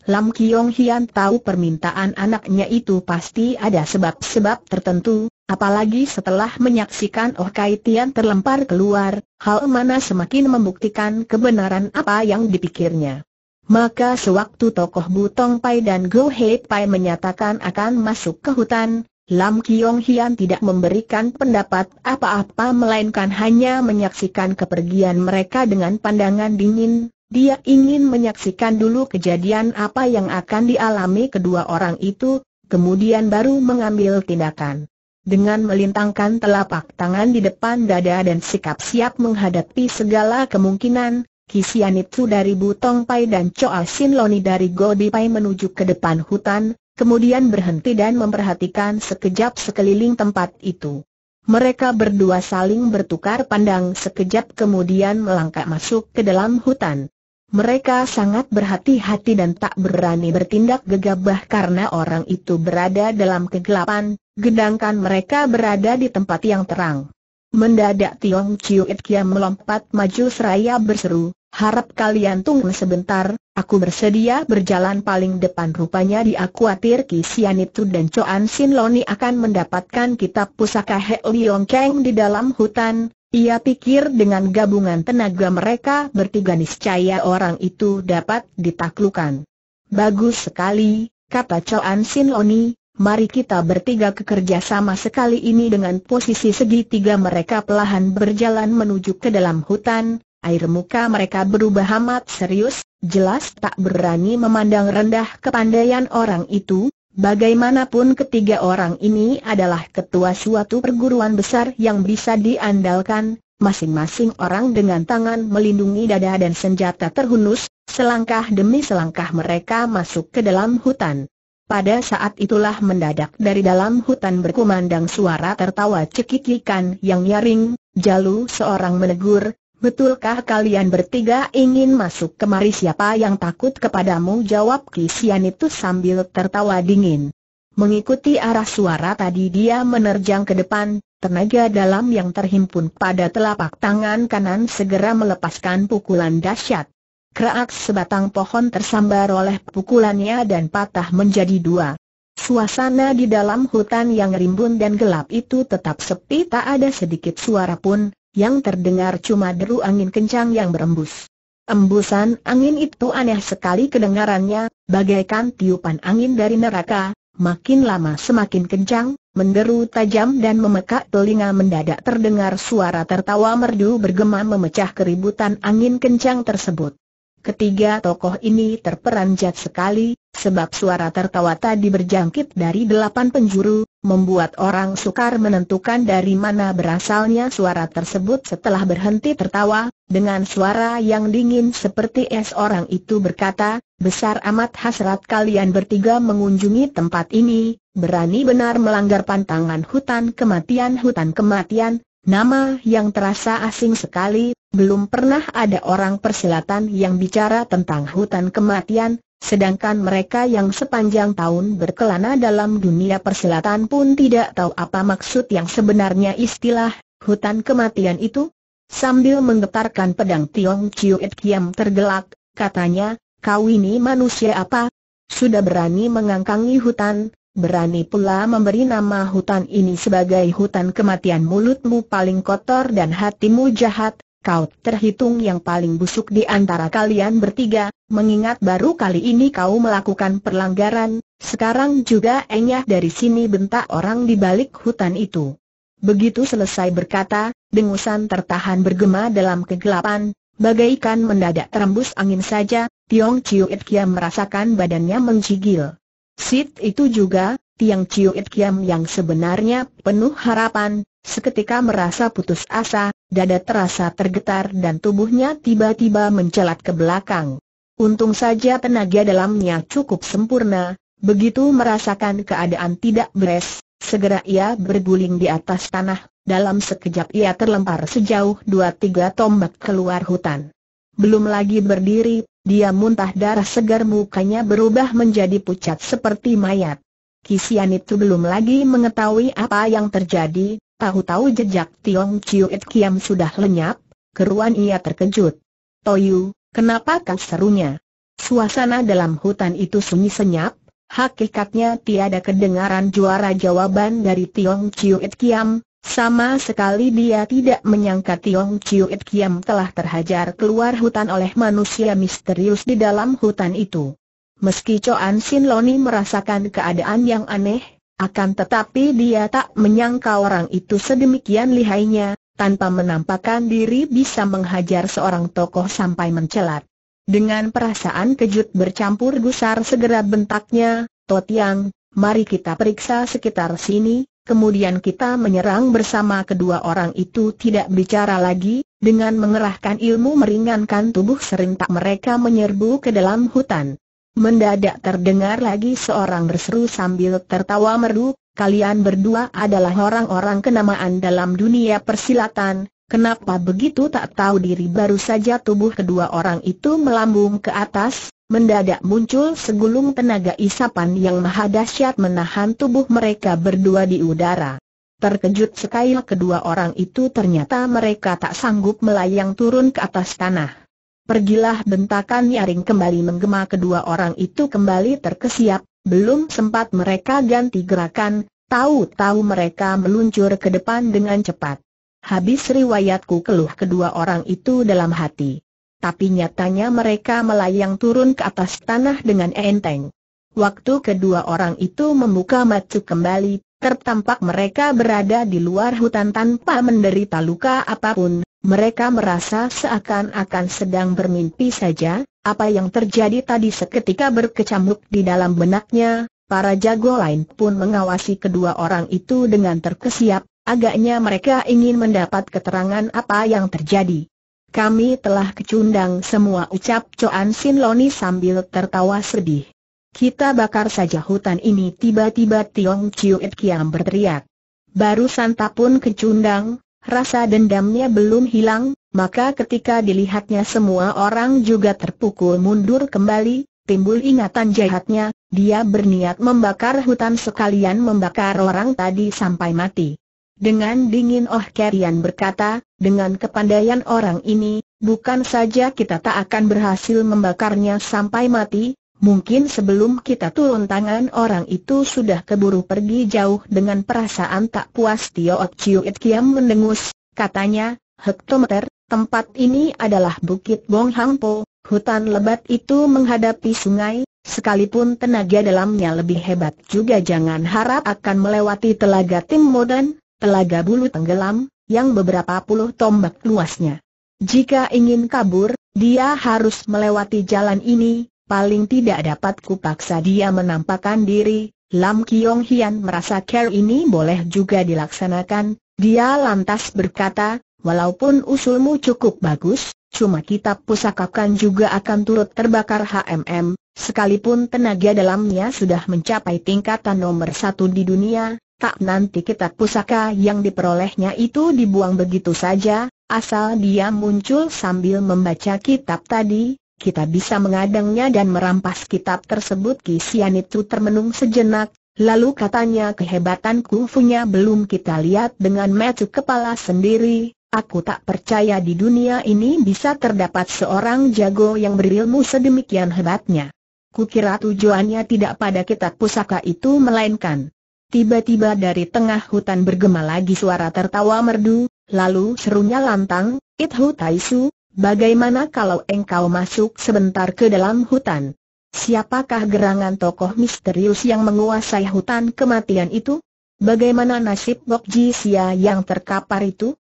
Lam Kiong Hian tahu permintaan anaknya itu pasti ada sebab-sebab tertentu, apalagi setelah menyaksikan Oh Kai Tian terlempar keluar, hal mana semakin membuktikan kebenaran apa yang dipikirnya. Maka sewaktu tokoh Butong Pai dan Go He Pai menyatakan akan masuk ke hutan, Lam Kiong Hian tidak memberikan pendapat apa-apa melainkan hanya menyaksikan kepergian mereka dengan pandangan dingin, dia ingin menyaksikan dulu kejadian apa yang akan dialami kedua orang itu, kemudian baru mengambil tindakan. Dengan melintangkan telapak tangan di depan dada dan sikap siap menghadapi segala kemungkinan, Kisianitsu dari Butong Pai dan Choa ah Sin Loni dari Gobi Pai menuju ke depan hutan, kemudian berhenti dan memperhatikan sekejap sekeliling tempat itu. Mereka berdua saling bertukar pandang sekejap kemudian melangkah masuk ke dalam hutan. Mereka sangat berhati-hati dan tak berani bertindak gegabah karena orang itu berada dalam kegelapan, gedangkan mereka berada di tempat yang terang. Mendadak Tiong Chiu It Kiam melompat maju seraya berseru, harap kalian tunggu sebentar, aku bersedia berjalan paling depan rupanya dia khawatir Kisian itu dan Choan Sin Loni akan mendapatkan kitab pusaka He Liong Cheng di dalam hutan, ia pikir dengan gabungan tenaga mereka bertiga niscaya orang itu dapat ditaklukan. Bagus sekali, kata Choan Sin Oni, mari kita bertiga bekerja sama sekali ini dengan posisi segitiga mereka pelahan berjalan menuju ke dalam hutan, air muka mereka berubah amat serius, jelas tak berani memandang rendah kepandaian orang itu, Bagaimanapun ketiga orang ini adalah ketua suatu perguruan besar yang bisa diandalkan, masing-masing orang dengan tangan melindungi dada dan senjata terhunus, selangkah demi selangkah mereka masuk ke dalam hutan. Pada saat itulah mendadak dari dalam hutan berkumandang suara tertawa cekikikan yang nyaring, Jalu seorang menegur, Betulkah kalian bertiga ingin masuk kemari siapa yang takut kepadamu jawab Kisian itu sambil tertawa dingin. Mengikuti arah suara tadi dia menerjang ke depan, tenaga dalam yang terhimpun pada telapak tangan kanan segera melepaskan pukulan dahsyat. Kerak sebatang pohon tersambar oleh pukulannya dan patah menjadi dua. Suasana di dalam hutan yang rimbun dan gelap itu tetap sepi tak ada sedikit suara pun, yang terdengar cuma deru angin kencang yang berembus. Embusan angin itu aneh sekali kedengarannya, bagaikan tiupan angin dari neraka, makin lama semakin kencang, menderu tajam dan memekak telinga mendadak terdengar suara tertawa merdu bergema memecah keributan angin kencang tersebut. Ketiga tokoh ini terperanjat sekali, sebab suara tertawa tadi berjangkit dari delapan penjuru, membuat orang sukar menentukan dari mana berasalnya suara tersebut setelah berhenti tertawa, dengan suara yang dingin seperti es orang itu berkata, besar amat hasrat kalian bertiga mengunjungi tempat ini, berani benar melanggar pantangan hutan kematian hutan kematian, nama yang terasa asing sekali, belum pernah ada orang persilatan yang bicara tentang hutan kematian, Sedangkan mereka yang sepanjang tahun berkelana dalam dunia persilatan pun tidak tahu apa maksud yang sebenarnya istilah hutan kematian itu. Sambil menggetarkan pedang Tiong Et Kiam tergelak, katanya, kau ini manusia apa? Sudah berani mengangkangi hutan, berani pula memberi nama hutan ini sebagai hutan kematian mulutmu paling kotor dan hatimu jahat, kau terhitung yang paling busuk di antara kalian bertiga, mengingat baru kali ini kau melakukan perlanggaran, sekarang juga enyah dari sini bentak orang di balik hutan itu. Begitu selesai berkata, dengusan tertahan bergema dalam kegelapan, bagaikan mendadak terembus angin saja, Tiong Chiu It Kiam merasakan badannya menggigil. Sit itu juga, Tiang Chiu It Kiam yang sebenarnya penuh harapan, Seketika merasa putus asa, dada terasa tergetar dan tubuhnya tiba-tiba mencelat ke belakang. Untung saja tenaga dalamnya cukup sempurna, begitu merasakan keadaan tidak beres, segera ia berguling di atas tanah, dalam sekejap ia terlempar sejauh dua tiga tombak keluar hutan. Belum lagi berdiri, dia muntah darah segar mukanya berubah menjadi pucat seperti mayat. Kisian itu belum lagi mengetahui apa yang terjadi, Tahu-tahu jejak Tiong Chiu It Kiam sudah lenyap, keruan ia terkejut. Toyu, kenapa kau serunya? Suasana dalam hutan itu sunyi senyap, hakikatnya tiada kedengaran juara jawaban dari Tiong Chiu It Kiam, sama sekali dia tidak menyangka Tiong Chiu It Kiam telah terhajar keluar hutan oleh manusia misterius di dalam hutan itu. Meski Choan Sin Loni merasakan keadaan yang aneh, akan tetapi dia tak menyangka orang itu sedemikian lihainya, tanpa menampakkan diri bisa menghajar seorang tokoh sampai mencelat. Dengan perasaan kejut bercampur gusar segera bentaknya, Totiang, mari kita periksa sekitar sini, kemudian kita menyerang bersama kedua orang itu tidak bicara lagi, dengan mengerahkan ilmu meringankan tubuh serentak mereka menyerbu ke dalam hutan. Mendadak terdengar lagi seorang berseru sambil tertawa merdu, kalian berdua adalah orang-orang kenamaan dalam dunia persilatan, kenapa begitu tak tahu diri baru saja tubuh kedua orang itu melambung ke atas, mendadak muncul segulung tenaga isapan yang maha dahsyat menahan tubuh mereka berdua di udara. Terkejut sekali kedua orang itu ternyata mereka tak sanggup melayang turun ke atas tanah. Pergilah bentakan nyaring kembali menggema kedua orang itu kembali terkesiap, belum sempat mereka ganti gerakan, tahu-tahu mereka meluncur ke depan dengan cepat. Habis riwayatku keluh kedua orang itu dalam hati. Tapi nyatanya mereka melayang turun ke atas tanah dengan enteng. Waktu kedua orang itu membuka mata kembali, tertampak mereka berada di luar hutan tanpa menderita luka apapun, mereka merasa seakan-akan sedang bermimpi saja, apa yang terjadi tadi seketika berkecamuk di dalam benaknya, para jago lain pun mengawasi kedua orang itu dengan terkesiap, agaknya mereka ingin mendapat keterangan apa yang terjadi. Kami telah kecundang semua ucap Coan Sinloni sambil tertawa sedih. Kita bakar saja hutan ini tiba-tiba Tiong Chiu It Kiam berteriak. Baru Santa pun kecundang, Rasa dendamnya belum hilang, maka ketika dilihatnya semua orang juga terpukul mundur kembali, timbul ingatan jahatnya, dia berniat membakar hutan sekalian membakar orang tadi sampai mati. Dengan dingin Oh Kerian berkata, dengan kepandaian orang ini, bukan saja kita tak akan berhasil membakarnya sampai mati, Mungkin sebelum kita turun tangan orang itu sudah keburu pergi jauh dengan perasaan tak puas Tio Chiu It Kiam mendengus, katanya, hektometer, tempat ini adalah Bukit Bong Hang Po, hutan lebat itu menghadapi sungai, sekalipun tenaga dalamnya lebih hebat juga jangan harap akan melewati telaga Tim Modan, telaga bulu tenggelam, yang beberapa puluh tombak luasnya. Jika ingin kabur, dia harus melewati jalan ini, paling tidak dapat kupaksa dia menampakkan diri. Lam Kiong Hian merasa care ini boleh juga dilaksanakan, dia lantas berkata, walaupun usulmu cukup bagus, cuma kitab pusakakan juga akan turut terbakar HMM, sekalipun tenaga dalamnya sudah mencapai tingkatan nomor satu di dunia, tak nanti kitab pusaka yang diperolehnya itu dibuang begitu saja, asal dia muncul sambil membaca kitab tadi, kita bisa mengadangnya dan merampas kitab tersebut Kisian itu termenung sejenak, lalu katanya kehebatan kungfunya belum kita lihat dengan mata kepala sendiri, aku tak percaya di dunia ini bisa terdapat seorang jago yang berilmu sedemikian hebatnya. Kukira tujuannya tidak pada kitab pusaka itu melainkan. Tiba-tiba dari tengah hutan bergema lagi suara tertawa merdu, lalu serunya lantang, Ithu Taisu, Bagaimana kalau engkau masuk sebentar ke dalam hutan? Siapakah gerangan tokoh misterius yang menguasai hutan kematian itu? Bagaimana nasib Bok Ji Sia yang terkapar itu?